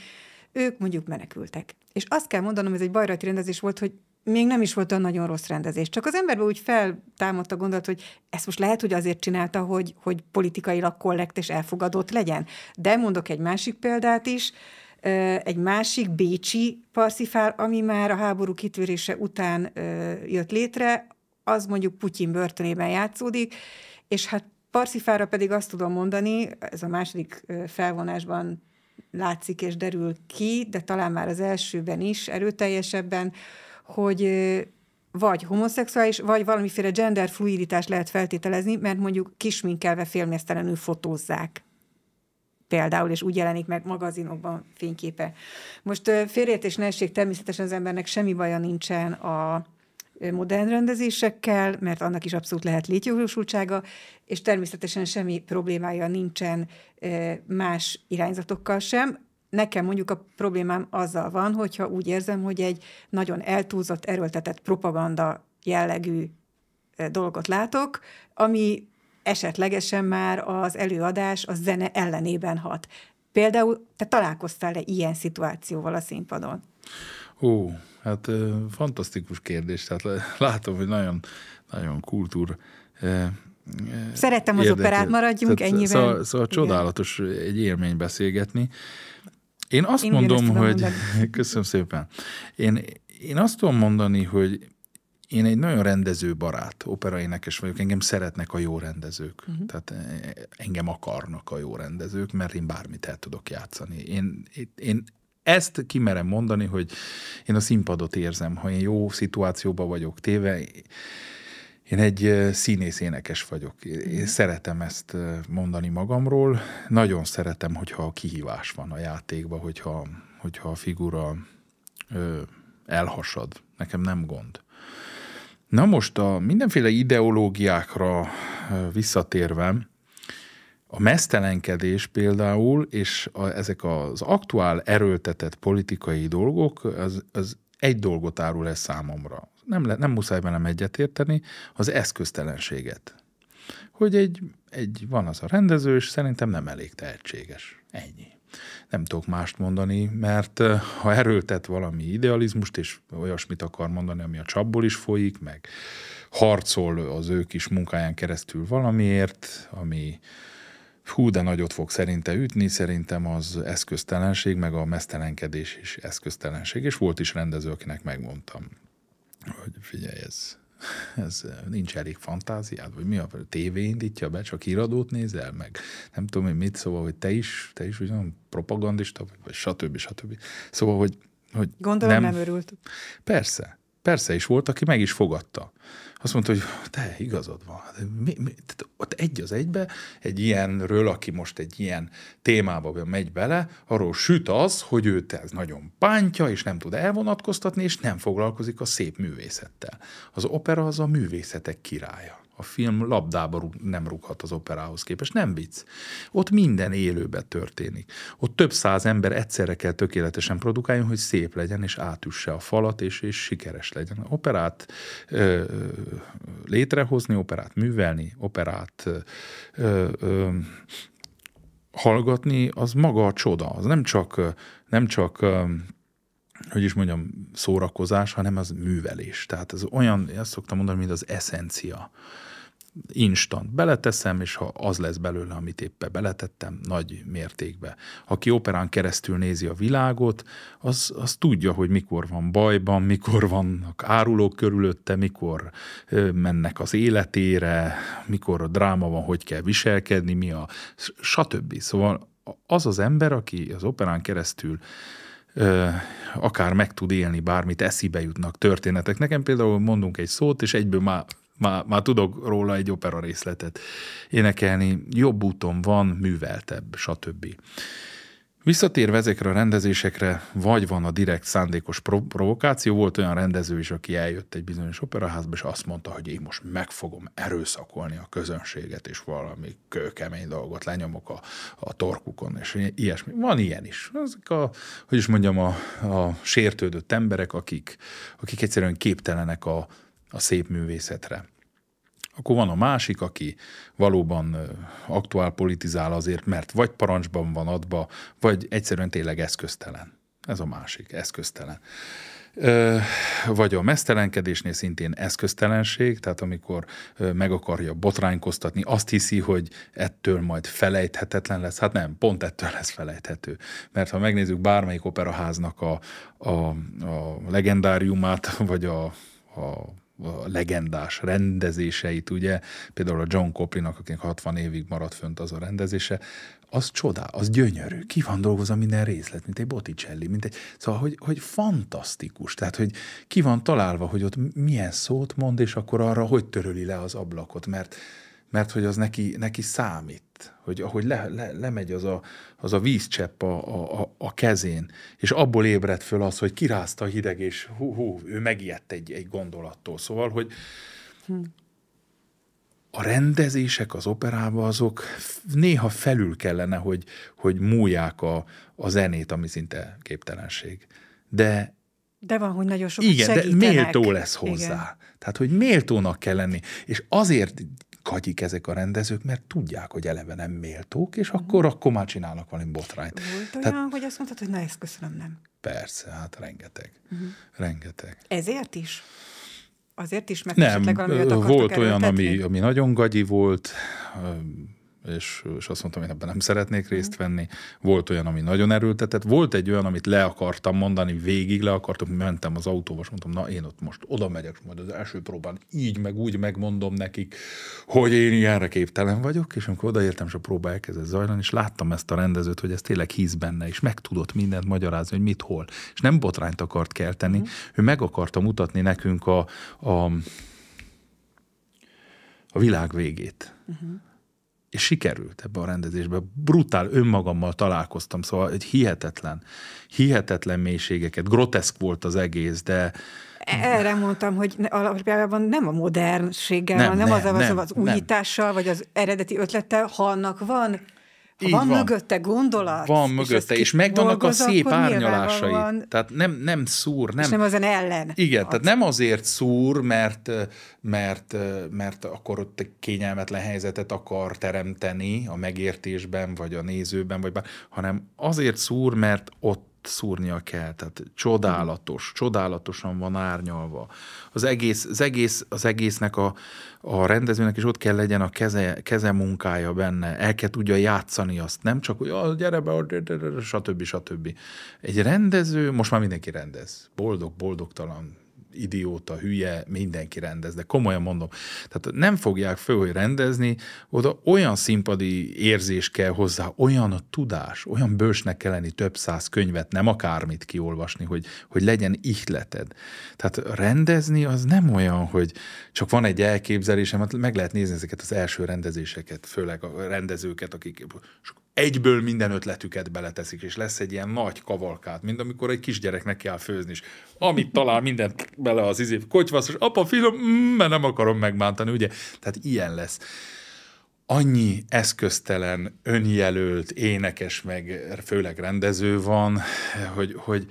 ők mondjuk menekültek. És azt kell mondanom, ez egy bajrati rendezés volt, hogy még nem is volt olyan nagyon rossz rendezés. Csak az emberben úgy feltámadt a gondolat, hogy ezt most lehet, hogy azért csinálta, hogy, hogy politikailag kollekt és elfogadott legyen. De mondok egy másik példát is, egy másik bécsi parszifál, ami már a háború kitörése után jött létre, az mondjuk Putyin börtönében játszódik, és hát Parsifára pedig azt tudom mondani, ez a második felvonásban látszik és derül ki, de talán már az elsőben is erőteljesebben, hogy vagy homoszexuális, vagy valamiféle gender fluiditás lehet feltételezni, mert mondjuk kisminkelve félmésztelenül fotózzák például, és úgy jelenik meg magazinokban fényképe. Most félreértés ne essék, természetesen az embernek semmi baja nincsen a modern rendezésekkel, mert annak is abszolút lehet létjogosultsága, és természetesen semmi problémája nincsen más irányzatokkal sem. Nekem mondjuk a problémám azzal van, hogyha úgy érzem, hogy egy nagyon eltúlzott, erőltetett propaganda jellegű dolgot látok, ami esetlegesen már az előadás a zene ellenében hat. Például te találkoztál-e ilyen szituációval a színpadon? Ó, hát fantasztikus kérdés, tehát látom, hogy nagyon, nagyon kultúr Szerettem az érdekel. operát, maradjunk Tehát, ennyivel. Szóval, szóval csodálatos egy élmény beszélgetni. Én azt én mondom, hogy... Mondani. Köszönöm szépen. Én, én azt tudom mondani, hogy én egy nagyon rendező barát operaénekes vagyok, engem szeretnek a jó rendezők. Uh-huh. Tehát e, engem akarnak a jó rendezők, mert én bármit el tudok játszani. Én, én, én ezt kimerem mondani, hogy én a színpadot érzem, ha én jó szituációban vagyok téve, én egy színész énekes vagyok. Én mhm. szeretem ezt mondani magamról. Nagyon szeretem, hogyha kihívás van a játékban, hogyha, hogyha a figura ö, elhasad. Nekem nem gond. Na most a mindenféle ideológiákra visszatérve, a mesztelenkedés például, és a, ezek az aktuál erőltetett politikai dolgok, az, az egy dolgot árul el számomra. Nem, le, nem muszáj velem egyetérteni, az eszköztelenséget. Hogy egy, egy van az a rendező, és szerintem nem elég tehetséges. Ennyi. Nem tudok mást mondani, mert ha erőltet valami idealizmust, és olyasmit akar mondani, ami a csapból is folyik, meg harcol az ők is munkáján keresztül valamiért, ami Hú, de nagyot fog szerinte ütni, szerintem az eszköztelenség, meg a mesztelenkedés is eszköztelenség, és volt is rendező, akinek megmondtam, hogy figyelj, ez, ez nincs elég fantáziád, vagy mi a tévé indítja be, csak iradót nézel meg, nem tudom én mit, szóval, hogy te is, te is ugyan propagandista, vagy, vagy stb. stb. Szóval, hogy, hogy Gondolom nem, nem örült. Persze, persze is volt, aki meg is fogadta. Azt mondta, hogy te igazad van. Hát, mi, mi, tehát ott egy az egybe, egy ilyenről, aki most egy ilyen témába megy bele, arról süt az, hogy őt ez nagyon pántja, és nem tud elvonatkoztatni, és nem foglalkozik a szép művészettel. Az opera az a művészetek királya a film labdába rúg, nem rúghat az operához képest. Nem vicc. Ott minden élőbe történik. Ott több száz ember egyszerre kell tökéletesen produkáljon, hogy szép legyen, és átüsse a falat, és, és sikeres legyen. Operát ö, létrehozni, operát művelni, operát ö, ö, hallgatni, az maga a csoda. Az nem csak, nem csak hogy is mondjam, szórakozás, hanem az művelés. Tehát ez olyan, azt szoktam mondani, mint az eszencia. Instant. Beleteszem, és ha az lesz belőle, amit éppen beletettem, nagy mértékbe. Aki operán keresztül nézi a világot, az, az tudja, hogy mikor van bajban, mikor vannak árulók körülötte, mikor mennek az életére, mikor a dráma van, hogy kell viselkedni, mi a stb. Szóval az az ember, aki az operán keresztül ö, akár meg tud élni bármit, eszibe jutnak történetek. Nekem például mondunk egy szót, és egyből már már, már tudok róla egy opera részletet énekelni, jobb úton van, műveltebb, stb. Visszatérve ezekre a rendezésekre, vagy van a direkt szándékos provokáció, volt olyan rendező is, aki eljött egy bizonyos operaházba, és azt mondta, hogy én most meg fogom erőszakolni a közönséget, és valami kőkemény dolgot lenyomok a, a torkukon, és ilyesmi. Van ilyen is. Azok a, hogy is mondjam, a, a sértődött emberek, akik, akik egyszerűen képtelenek a, a szép művészetre. Akkor van a másik, aki valóban aktuál politizál azért, mert vagy parancsban van adva, vagy egyszerűen tényleg eszköztelen. Ez a másik, eszköztelen. Ö, vagy a mesztelenkedésnél szintén eszköztelenség, tehát amikor meg akarja botránykoztatni, azt hiszi, hogy ettől majd felejthetetlen lesz. Hát nem, pont ettől lesz felejthető. Mert ha megnézzük bármelyik operaháznak a, a, a legendáriumát, vagy a, a a legendás rendezéseit, ugye, például a John Coplinak, akinek 60 évig maradt fönt az a rendezése, az csodá, az gyönyörű. Ki van dolgozva minden részlet, mint egy Botticelli, mint egy... Szóval, hogy, hogy fantasztikus. Tehát, hogy ki van találva, hogy ott milyen szót mond, és akkor arra hogy töröli le az ablakot, mert, mert hogy az neki, neki számít hogy ahogy le, le, lemegy az a, az a vízcsepp a, a, a kezén, és abból ébred föl az, hogy kirázta a hideg, és hú, hú ő megijedt egy, egy gondolattól. Szóval, hogy hm. a rendezések az operába azok néha felül kellene, hogy, hogy múlják a, a zenét, ami szinte képtelenség. De de van, hogy nagyon sokat Igen, segítenek. de méltó lesz hozzá. Igen. Tehát, hogy méltónak kell lenni. És azért kagyik ezek a rendezők, mert tudják, hogy eleve nem méltók, és mhm. akkor, akkor már csinálnak valami botrányt. Volt olyan, hogy azt mondtad, hogy na ezt köszönöm, nem? Persze, hát rengeteg. Uh-huh. Rengeteg. Ezért is? Azért is, mert nem, esetleg valami volt olyan, ami, ami nagyon gagyi volt, és, és azt mondtam, hogy ebben nem szeretnék részt venni. Volt olyan, ami nagyon erőltetett, volt egy olyan, amit le akartam mondani, végig le akartam, mentem az autóba, és mondtam, na én ott most oda megyek, majd az első próbán így meg úgy megmondom nekik, hogy én ilyenre képtelen vagyok, és amikor odaértem, és a próba elkezdett zajlani, és láttam ezt a rendezőt, hogy ez tényleg hisz benne, és meg tudott mindent magyarázni, hogy mit hol. És nem botrányt akart kelteni, mm. ő meg akarta mutatni nekünk a, a a világ végét. Mm-hmm és sikerült ebbe a rendezésbe. Brutál önmagammal találkoztam, szóval egy hihetetlen, hihetetlen mélységeket. Groteszk volt az egész, de, erre mondtam, hogy alapjában nem a modernséggel, nem, hanem nem, az, nem, az, az újítással, nem. vagy az eredeti ötlettel, ha annak van ha van, van mögötte gondolat. Van mögötte, és, és megvannak a szép árnyalásai. Van... Tehát nem, nem szúr. Nem, és nem azon ellen. Igen, az. tehát nem azért szúr, mert, mert, mert akkor ott egy kényelmetlen helyzetet akar teremteni a megértésben, vagy a nézőben, vagy bár, hanem azért szúr, mert ott szúrnia kell, tehát csodálatos, csodálatosan van árnyalva. Az, egész, az, egész, az egésznek a, a rendezőnek is ott kell legyen a keze, keze munkája benne, el kell tudja játszani azt, nem csak, hogy ah, gyere be, stb. stb. Egy rendező, most már mindenki rendez, boldog, boldogtalan, idióta, hülye, mindenki rendez, de komolyan mondom. Tehát nem fogják föl, hogy rendezni, oda olyan színpadi érzés kell hozzá, olyan a tudás, olyan bősnek kell lenni több száz könyvet, nem akármit kiolvasni, hogy, hogy legyen ihleted. Tehát rendezni az nem olyan, hogy csak van egy elképzelésem, hát meg lehet nézni ezeket az első rendezéseket, főleg a rendezőket, akik és egyből minden ötletüket beleteszik, és lesz egy ilyen nagy kavalkát, mint amikor egy kisgyereknek kell főzni, és amit talál mindent bele az izé, és apa, finom, mm, mert nem akarom megbántani, ugye? Tehát ilyen lesz annyi eszköztelen, önjelölt, énekes, meg főleg rendező van, hogy, hogy,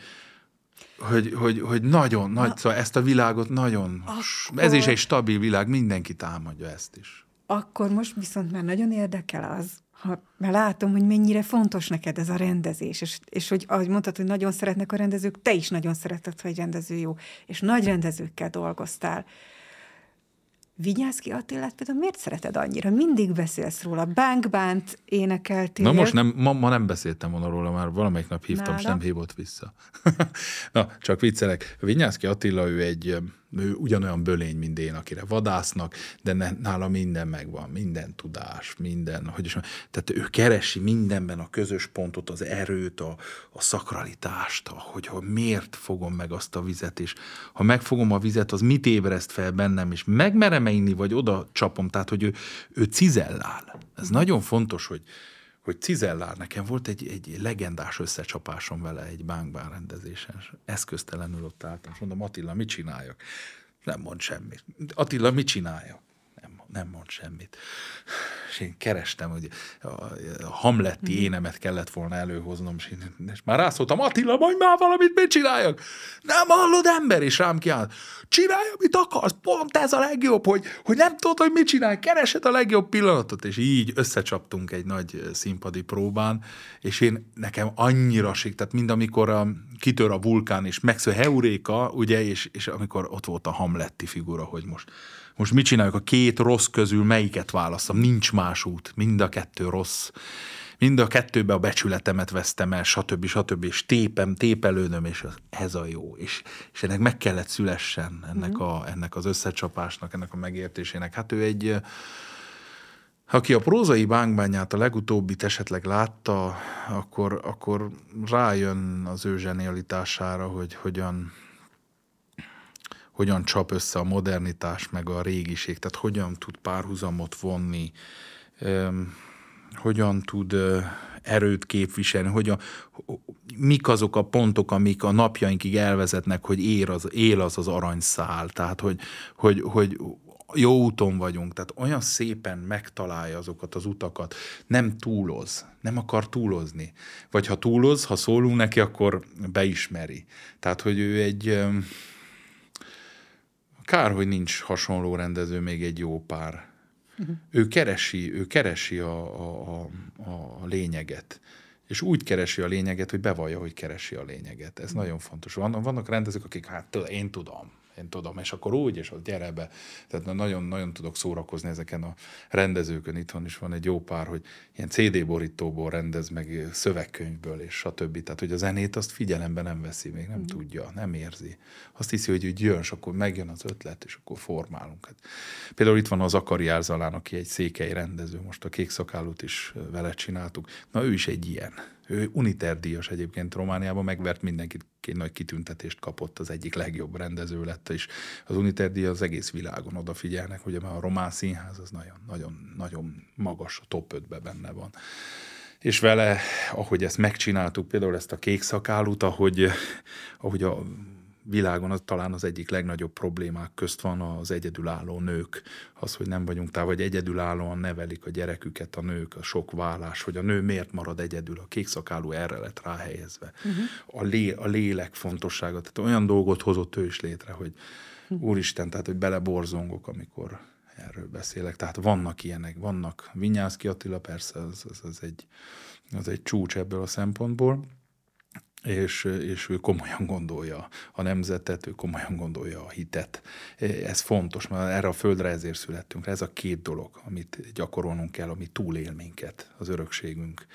hogy, hogy, hogy nagyon, Na, nagy, szóval ezt a világot nagyon, akkor... ez is egy stabil világ, mindenki támadja ezt is. Akkor most viszont már nagyon érdekel az, ha látom, hogy mennyire fontos neked ez a rendezés, és, és hogy ahogy mondtad, hogy nagyon szeretnek a rendezők, te is nagyon szereted, ha egy rendező jó, és nagy rendezőkkel dolgoztál. ki Attilát például miért szereted annyira? Mindig beszélsz róla. Bankbánt énekeltél. Na most nem, ma, ma nem beszéltem volna róla, már valamelyik nap hívtam, Nála. és nem hívott vissza. Na, csak viccelek. Vinyászki Attila, ő egy ő ugyanolyan bölény, mint én, akire vadásznak, de ne, nála minden megvan, minden tudás, minden, hogy is tehát ő keresi mindenben a közös pontot, az erőt, a, a szakralitást, a, hogy, hogy miért fogom meg azt a vizet, és ha megfogom a vizet, az mit ébreszt fel bennem, és megmerem inni, vagy oda csapom, tehát hogy ő, ő cizellál. Ez nagyon fontos, hogy, hogy Cizellár, nekem volt egy, egy legendás összecsapásom vele egy bánkbán rendezésen, eszköztelenül ott álltam, és mondom, Attila, mit csináljak? Nem mond semmit. Attila, mit csináljak? nem mond semmit. És én kerestem, hogy a hamletti mhm. énemet kellett volna előhoznom, és, én, és már rászóltam, Attila, majd már valamit, mit csináljak? Nem hallod ember, és rám kiáll, Csinálj, amit akarsz, pont ez a legjobb, hogy, hogy nem tudod, hogy mit csinálj, keresed a legjobb pillanatot, és így összecsaptunk egy nagy színpadi próbán, és én nekem annyira sik, tehát mind amikor a, um, kitör a vulkán, és megsző Heuréka, ugye, és, és amikor ott volt a hamletti figura, hogy most most mit csináljuk, a két rossz közül melyiket választom, nincs más út, mind a kettő rossz. Mind a kettőbe a becsületemet vesztem el, stb. stb. És tépem, tépelődöm, és ez a jó. És, és ennek meg kellett szülessen, ennek, mhm. a, ennek az összecsapásnak, ennek a megértésének. Hát ő egy, aki a prózai bánkbányát a legutóbbit esetleg látta, akkor, akkor rájön az ő zsenialitására, hogy hogyan hogyan csap össze a modernitás meg a régiség, tehát hogyan tud párhuzamot vonni, hogyan tud erőt képviselni, hogy a, mik azok a pontok, amik a napjainkig elvezetnek, hogy él az él az, az aranyszál, tehát hogy, hogy, hogy jó úton vagyunk, tehát olyan szépen megtalálja azokat az utakat, nem túloz, nem akar túlozni. Vagy ha túloz, ha szólunk neki, akkor beismeri. Tehát, hogy ő egy Kár, hogy nincs hasonló rendező, még egy jó pár. Uh-huh. Ő keresi, ő keresi a, a, a, a lényeget. És úgy keresi a lényeget, hogy bevallja, hogy keresi a lényeget. Ez uh-huh. nagyon fontos. Van, vannak rendezők, akik, hát én tudom, én tudom, és akkor úgy, és ott gyere be. Tehát nagyon-nagyon tudok szórakozni ezeken a rendezőkön. Itthon is van egy jó pár, hogy ilyen CD borítóból rendez meg szövegkönyvből, és stb. Tehát, hogy a zenét azt figyelembe nem veszi, még nem mm. tudja, nem érzi. Azt hiszi, hogy úgy jön, és akkor megjön az ötlet, és akkor formálunk. Hát, például itt van az Akari Árzalán, aki egy székely rendező, most a kék szakálut is vele csináltuk. Na, ő is egy ilyen. Ő Uniter díjas egyébként Romániában, megvert mindenkit, egy nagy kitüntetést kapott, az egyik legjobb rendező lett, és az Uniter az egész világon odafigyelnek, hogy a román színház az nagyon, nagyon, nagyon magas, a top 5 benne van és vele, ahogy ezt megcsináltuk, például ezt a kék szakálut, ahogy, ahogy a világon az, talán az egyik legnagyobb problémák közt van az egyedülálló nők. Az, hogy nem vagyunk távol, hogy egyedülállóan nevelik a gyereküket a nők, a sok vállás, hogy a nő miért marad egyedül, a kékszakálú erre lett ráhelyezve. Uh-huh. A, lé, a lélek fontossága, tehát olyan dolgot hozott ő is létre, hogy mhm. úristen, tehát hogy beleborzongok, amikor erről beszélek. Tehát vannak ilyenek, vannak. Vinyászki Attila persze, az, az, az, egy, az egy csúcs ebből a szempontból és, és ő komolyan gondolja a nemzetet, ő komolyan gondolja a hitet. Ez fontos, mert erre a földre ezért születtünk. Ez a két dolog, amit gyakorolnunk kell, ami túlél minket, az örökségünk.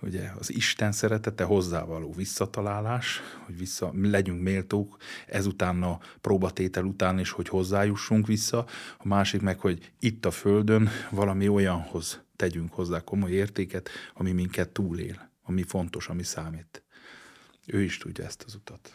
Ugye az Isten szeretete hozzávaló visszatalálás, hogy vissza, legyünk méltók, ezután a próbatétel után is, hogy hozzájussunk vissza. A másik meg, hogy itt a földön valami olyanhoz tegyünk hozzá komoly értéket, ami minket túlél, ami fontos, ami számít. Ő is tudja ezt az utat.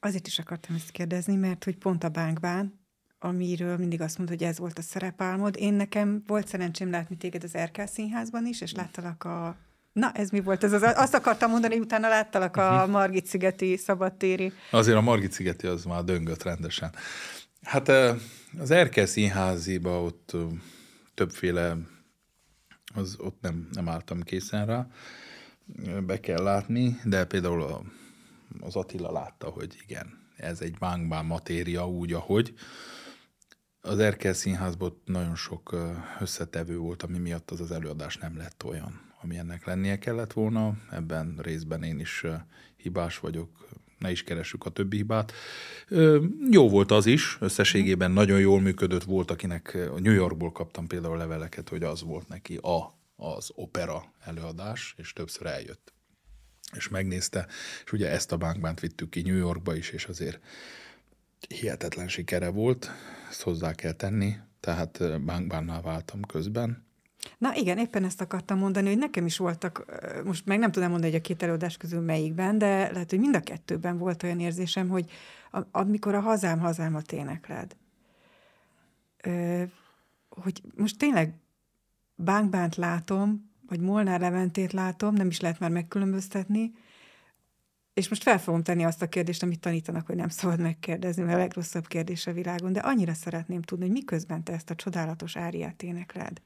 Azért is akartam ezt kérdezni, mert hogy pont a bánkban, amiről mindig azt mondod, hogy ez volt a szerepálmod, én nekem volt szerencsém látni téged az Erkel Színházban is, és mm. láttalak a Na, ez mi volt? Ez az, azt akartam mondani, hogy utána láttalak a mhm. Margit szigeti szabadtéri. Azért a Margit szigeti az már döngött rendesen. Hát az Erkel színháziba ott többféle, az, ott nem, nem álltam készen rá be kell látni, de például a, az Attila látta, hogy igen, ez egy bánkbán matéria úgy, ahogy. Az Erkel Színházban nagyon sok összetevő volt, ami miatt az az előadás nem lett olyan, ami ennek lennie kellett volna. Ebben részben én is hibás vagyok, ne is keressük a többi hibát. Ö, jó volt az is, összességében nagyon jól működött, volt akinek, a New Yorkból kaptam például leveleket, hogy az volt neki a az opera előadás, és többször eljött. És megnézte, és ugye ezt a bánkbánt vittük ki New Yorkba is, és azért hihetetlen sikere volt, ezt hozzá kell tenni, tehát bánkbánnál váltam közben, Na igen, éppen ezt akartam mondani, hogy nekem is voltak, most meg nem tudom mondani, hogy a két előadás közül melyikben, de lehet, hogy mind a kettőben volt olyan érzésem, hogy amikor a hazám hazámat énekled, hogy most tényleg Bánkbánt látom, vagy Molnár Leventét látom, nem is lehet már megkülönböztetni, és most fel fogom tenni azt a kérdést, amit tanítanak, hogy nem szabad megkérdezni, mert a legrosszabb kérdés a világon, de annyira szeretném tudni, hogy miközben te ezt a csodálatos áriát énekled,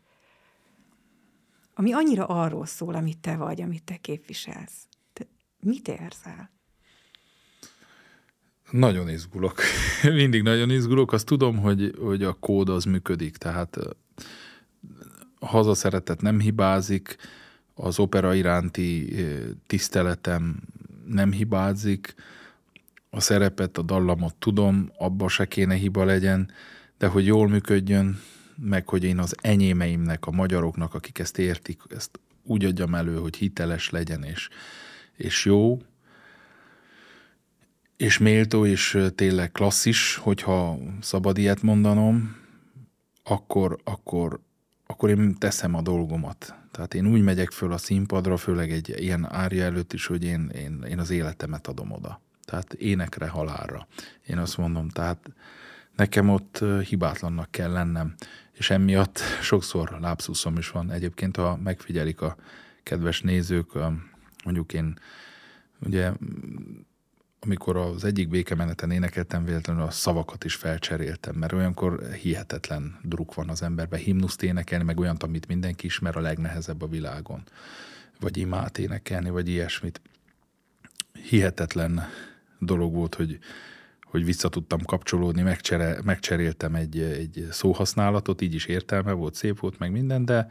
ami annyira arról szól, amit te vagy, amit te képviselsz. Te mit érzel? Nagyon izgulok. Mindig nagyon izgulok. Azt tudom, hogy, hogy a kód az működik, tehát hazaszeretet nem hibázik, az opera iránti tiszteletem nem hibázik, a szerepet, a dallamot tudom, abba se kéne hiba legyen, de hogy jól működjön, meg hogy én az enyémeimnek, a magyaroknak, akik ezt értik, ezt úgy adjam elő, hogy hiteles legyen, és, és jó, és méltó, és tényleg klasszis, hogyha szabad ilyet mondanom, akkor, akkor akkor én teszem a dolgomat. Tehát én úgy megyek föl a színpadra, főleg egy ilyen árja előtt is, hogy én, én, én az életemet adom oda. Tehát énekre, halálra. Én azt mondom, tehát nekem ott hibátlannak kell lennem, és emiatt sokszor lápszuszom is van. Egyébként, ha megfigyelik a kedves nézők, mondjuk én ugye amikor az egyik békemeneten énekeltem, véletlenül a szavakat is felcseréltem, mert olyankor hihetetlen druk van az emberbe himnuszt énekelni, meg olyan amit mindenki ismer, a legnehezebb a világon. Vagy imát énekelni, vagy ilyesmit. Hihetetlen dolog volt, hogy, hogy vissza tudtam kapcsolódni, megcsere, megcseréltem egy, egy szóhasználatot, így is értelme volt, szép volt, meg minden, de,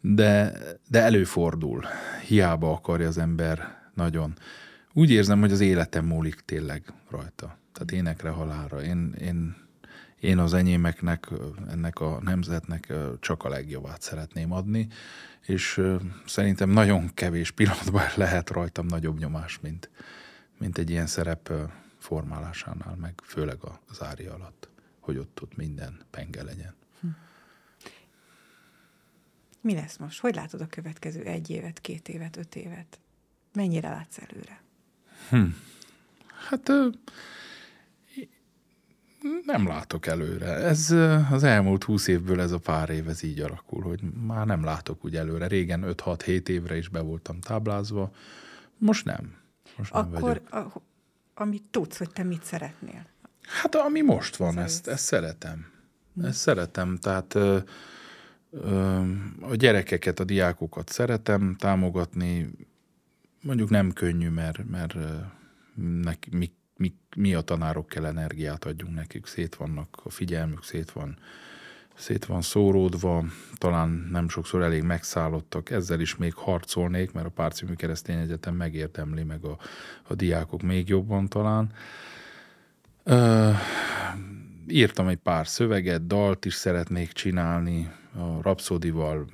de, de előfordul. Hiába akarja az ember nagyon úgy érzem, hogy az életem múlik tényleg rajta. Tehát énekre, halára. Én, én, én az enyémeknek, ennek a nemzetnek csak a legjobbát szeretném adni, és szerintem nagyon kevés pillanatban lehet rajtam nagyobb nyomás, mint, mint egy ilyen szerep formálásánál, meg főleg a zári alatt, hogy ott ott minden penge legyen. Hm. Mi lesz most? Hogy látod a következő egy évet, két évet, öt évet? Mennyire látsz előre? Hm. Hát nem látok előre. Ez az elmúlt húsz évből ez a pár év, ez így alakul, hogy már nem látok úgy előre. Régen 5-6-7 évre is be voltam táblázva, most nem. Most nem Akkor, a, amit tudsz, hogy te mit szeretnél. Hát ami most van, szóval ezt, ezt szeretem. Hm. Ezt szeretem, tehát ö, ö, a gyerekeket, a diákokat szeretem támogatni, mondjuk nem könnyű, mert, mert nek, mi, mi, mi a tanárok kell energiát adjunk nekik, szét vannak a figyelmük, szét van, szét van szóródva, talán nem sokszor elég megszállottak, ezzel is még harcolnék, mert a Párcimű Keresztény Egyetem megértemli meg a, a diákok még jobban talán. Ö, írtam egy pár szöveget, dalt is szeretnék csinálni, a Rapszódival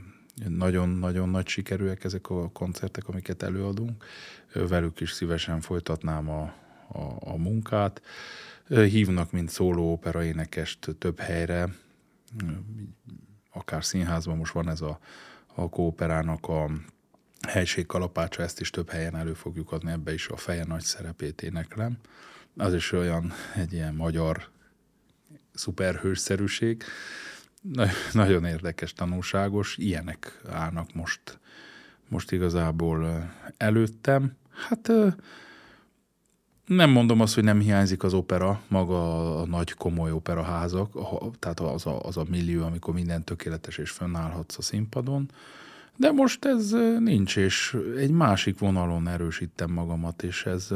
nagyon-nagyon nagy sikerűek ezek a koncertek, amiket előadunk. Velük is szívesen folytatnám a, a, a munkát. Hívnak, mint szóló énekest több helyre, akár színházban most van ez a, a kooperának a helység kalapácsa, ezt is több helyen elő fogjuk adni, ebbe is a feje nagy szerepét éneklem. Az is olyan, egy ilyen magyar szuperhősszerűség, nagyon érdekes, tanulságos. Ilyenek állnak most, most igazából előttem. Hát nem mondom azt, hogy nem hiányzik az opera, maga a nagy komoly operaházak, tehát az a, az a millió, amikor minden tökéletes és fönnállhatsz a színpadon, de most ez nincs, és egy másik vonalon erősítem magamat, és ez,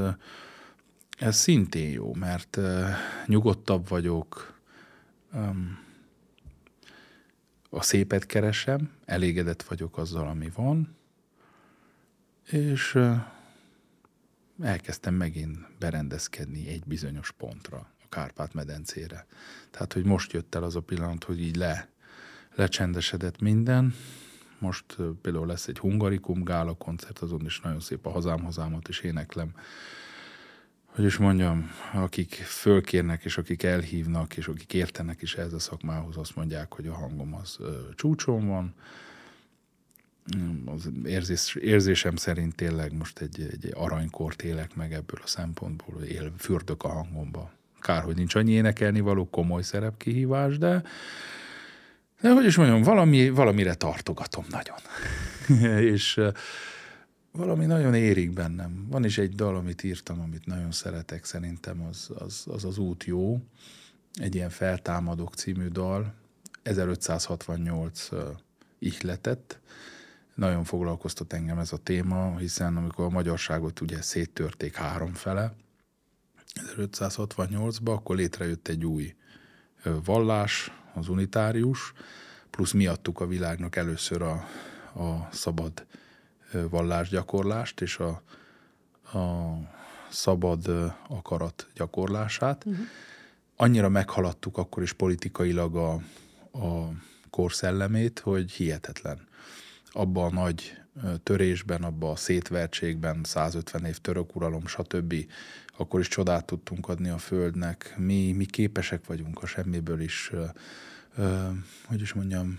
ez szintén jó, mert nyugodtabb vagyok, a szépet keresem, elégedett vagyok azzal, ami van, és elkezdtem megint berendezkedni egy bizonyos pontra, a Kárpát-medencére. Tehát, hogy most jött el az a pillanat, hogy így le, lecsendesedett minden. Most például lesz egy hungarikum gála koncert, azon is nagyon szép a hazám hazámat is éneklem hogy is mondjam, akik fölkérnek, és akik elhívnak, és akik értenek is ez a szakmához, azt mondják, hogy a hangom az ö, csúcson van. Az érzés, érzésem szerint tényleg most egy, egy aranykort élek meg ebből a szempontból, hogy él, fürdök a hangomba. Kár, hogy nincs annyi énekelni való komoly szerepkihívás, de, de hogy is mondjam, valami, valamire tartogatom nagyon. és valami nagyon érik bennem. Van is egy dal, amit írtam, amit nagyon szeretek, szerintem az az, az, az út jó. Egy ilyen feltámadok című dal, 1568 uh, ihletett. Nagyon foglalkoztat engem ez a téma, hiszen amikor a magyarságot ugye széttörték három fele, 1568-ban, akkor létrejött egy új vallás, az unitárius, plusz miattuk a világnak először a, a szabad vallásgyakorlást és a, a szabad akarat gyakorlását. Uh-huh. Annyira meghaladtuk akkor is politikailag a, a korszellemét, hogy hihetetlen. Abban a nagy törésben, abban a szétvertségben, 150 év török uralom, stb. Akkor is csodát tudtunk adni a Földnek. Mi, mi képesek vagyunk a semmiből is, ö, ö, hogy is mondjam,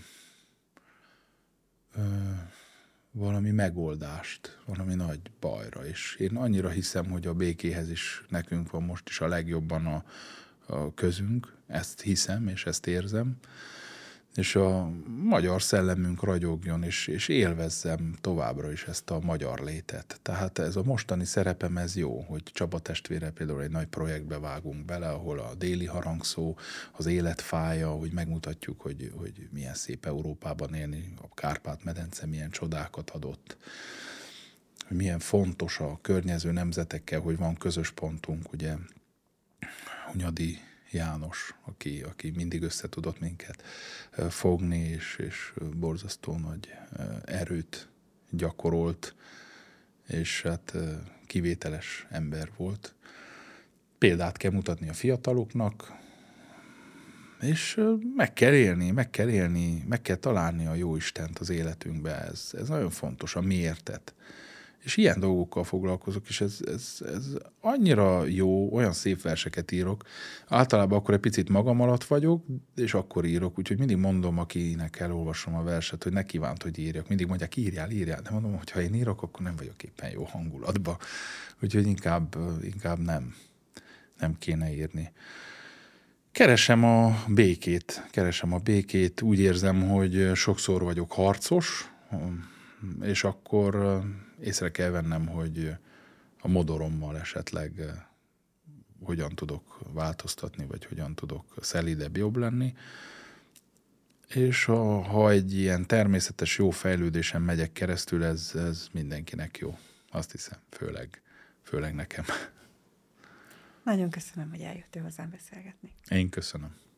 ö, valami megoldást, valami nagy bajra. És én annyira hiszem, hogy a békéhez is nekünk van most is a legjobban a, a közünk, ezt hiszem és ezt érzem és a magyar szellemünk ragyogjon, és, és élvezzem továbbra is ezt a magyar létet. Tehát ez a mostani szerepem, ez jó, hogy Csaba testvére például egy nagy projektbe vágunk bele, ahol a déli harangszó, az életfája, hogy megmutatjuk, hogy, hogy milyen szép Európában élni, a Kárpát-medence milyen csodákat adott hogy milyen fontos a környező nemzetekkel, hogy van közös pontunk, ugye Hunyadi János, aki, aki mindig össze tudott minket fogni, és, és borzasztó nagy erőt gyakorolt, és hát kivételes ember volt. Példát kell mutatni a fiataloknak, és meg kell élni, meg kell élni, meg kell találni a jó Istent az életünkbe. Ez, ez nagyon fontos, a miértet és ilyen dolgokkal foglalkozok, és ez, ez, ez annyira jó, olyan szép verseket írok. Általában akkor egy picit magam alatt vagyok, és akkor írok, úgyhogy mindig mondom, akinek elolvasom a verset, hogy ne kívánt, hogy írjak. Mindig mondják, írjál, írjál, de mondom, hogy ha én írok, akkor nem vagyok éppen jó hangulatban. Úgyhogy inkább, inkább nem, nem kéne írni. Keresem a békét, keresem a békét, úgy érzem, hogy sokszor vagyok harcos, és akkor észre kell vennem, hogy a modorommal esetleg hogyan tudok változtatni, vagy hogyan tudok szelidebb, jobb lenni. És ha, ha egy ilyen természetes jó fejlődésen megyek keresztül, ez, ez mindenkinek jó. Azt hiszem, főleg, főleg nekem. Nagyon köszönöm, hogy eljöttél hozzám beszélgetni. Én köszönöm.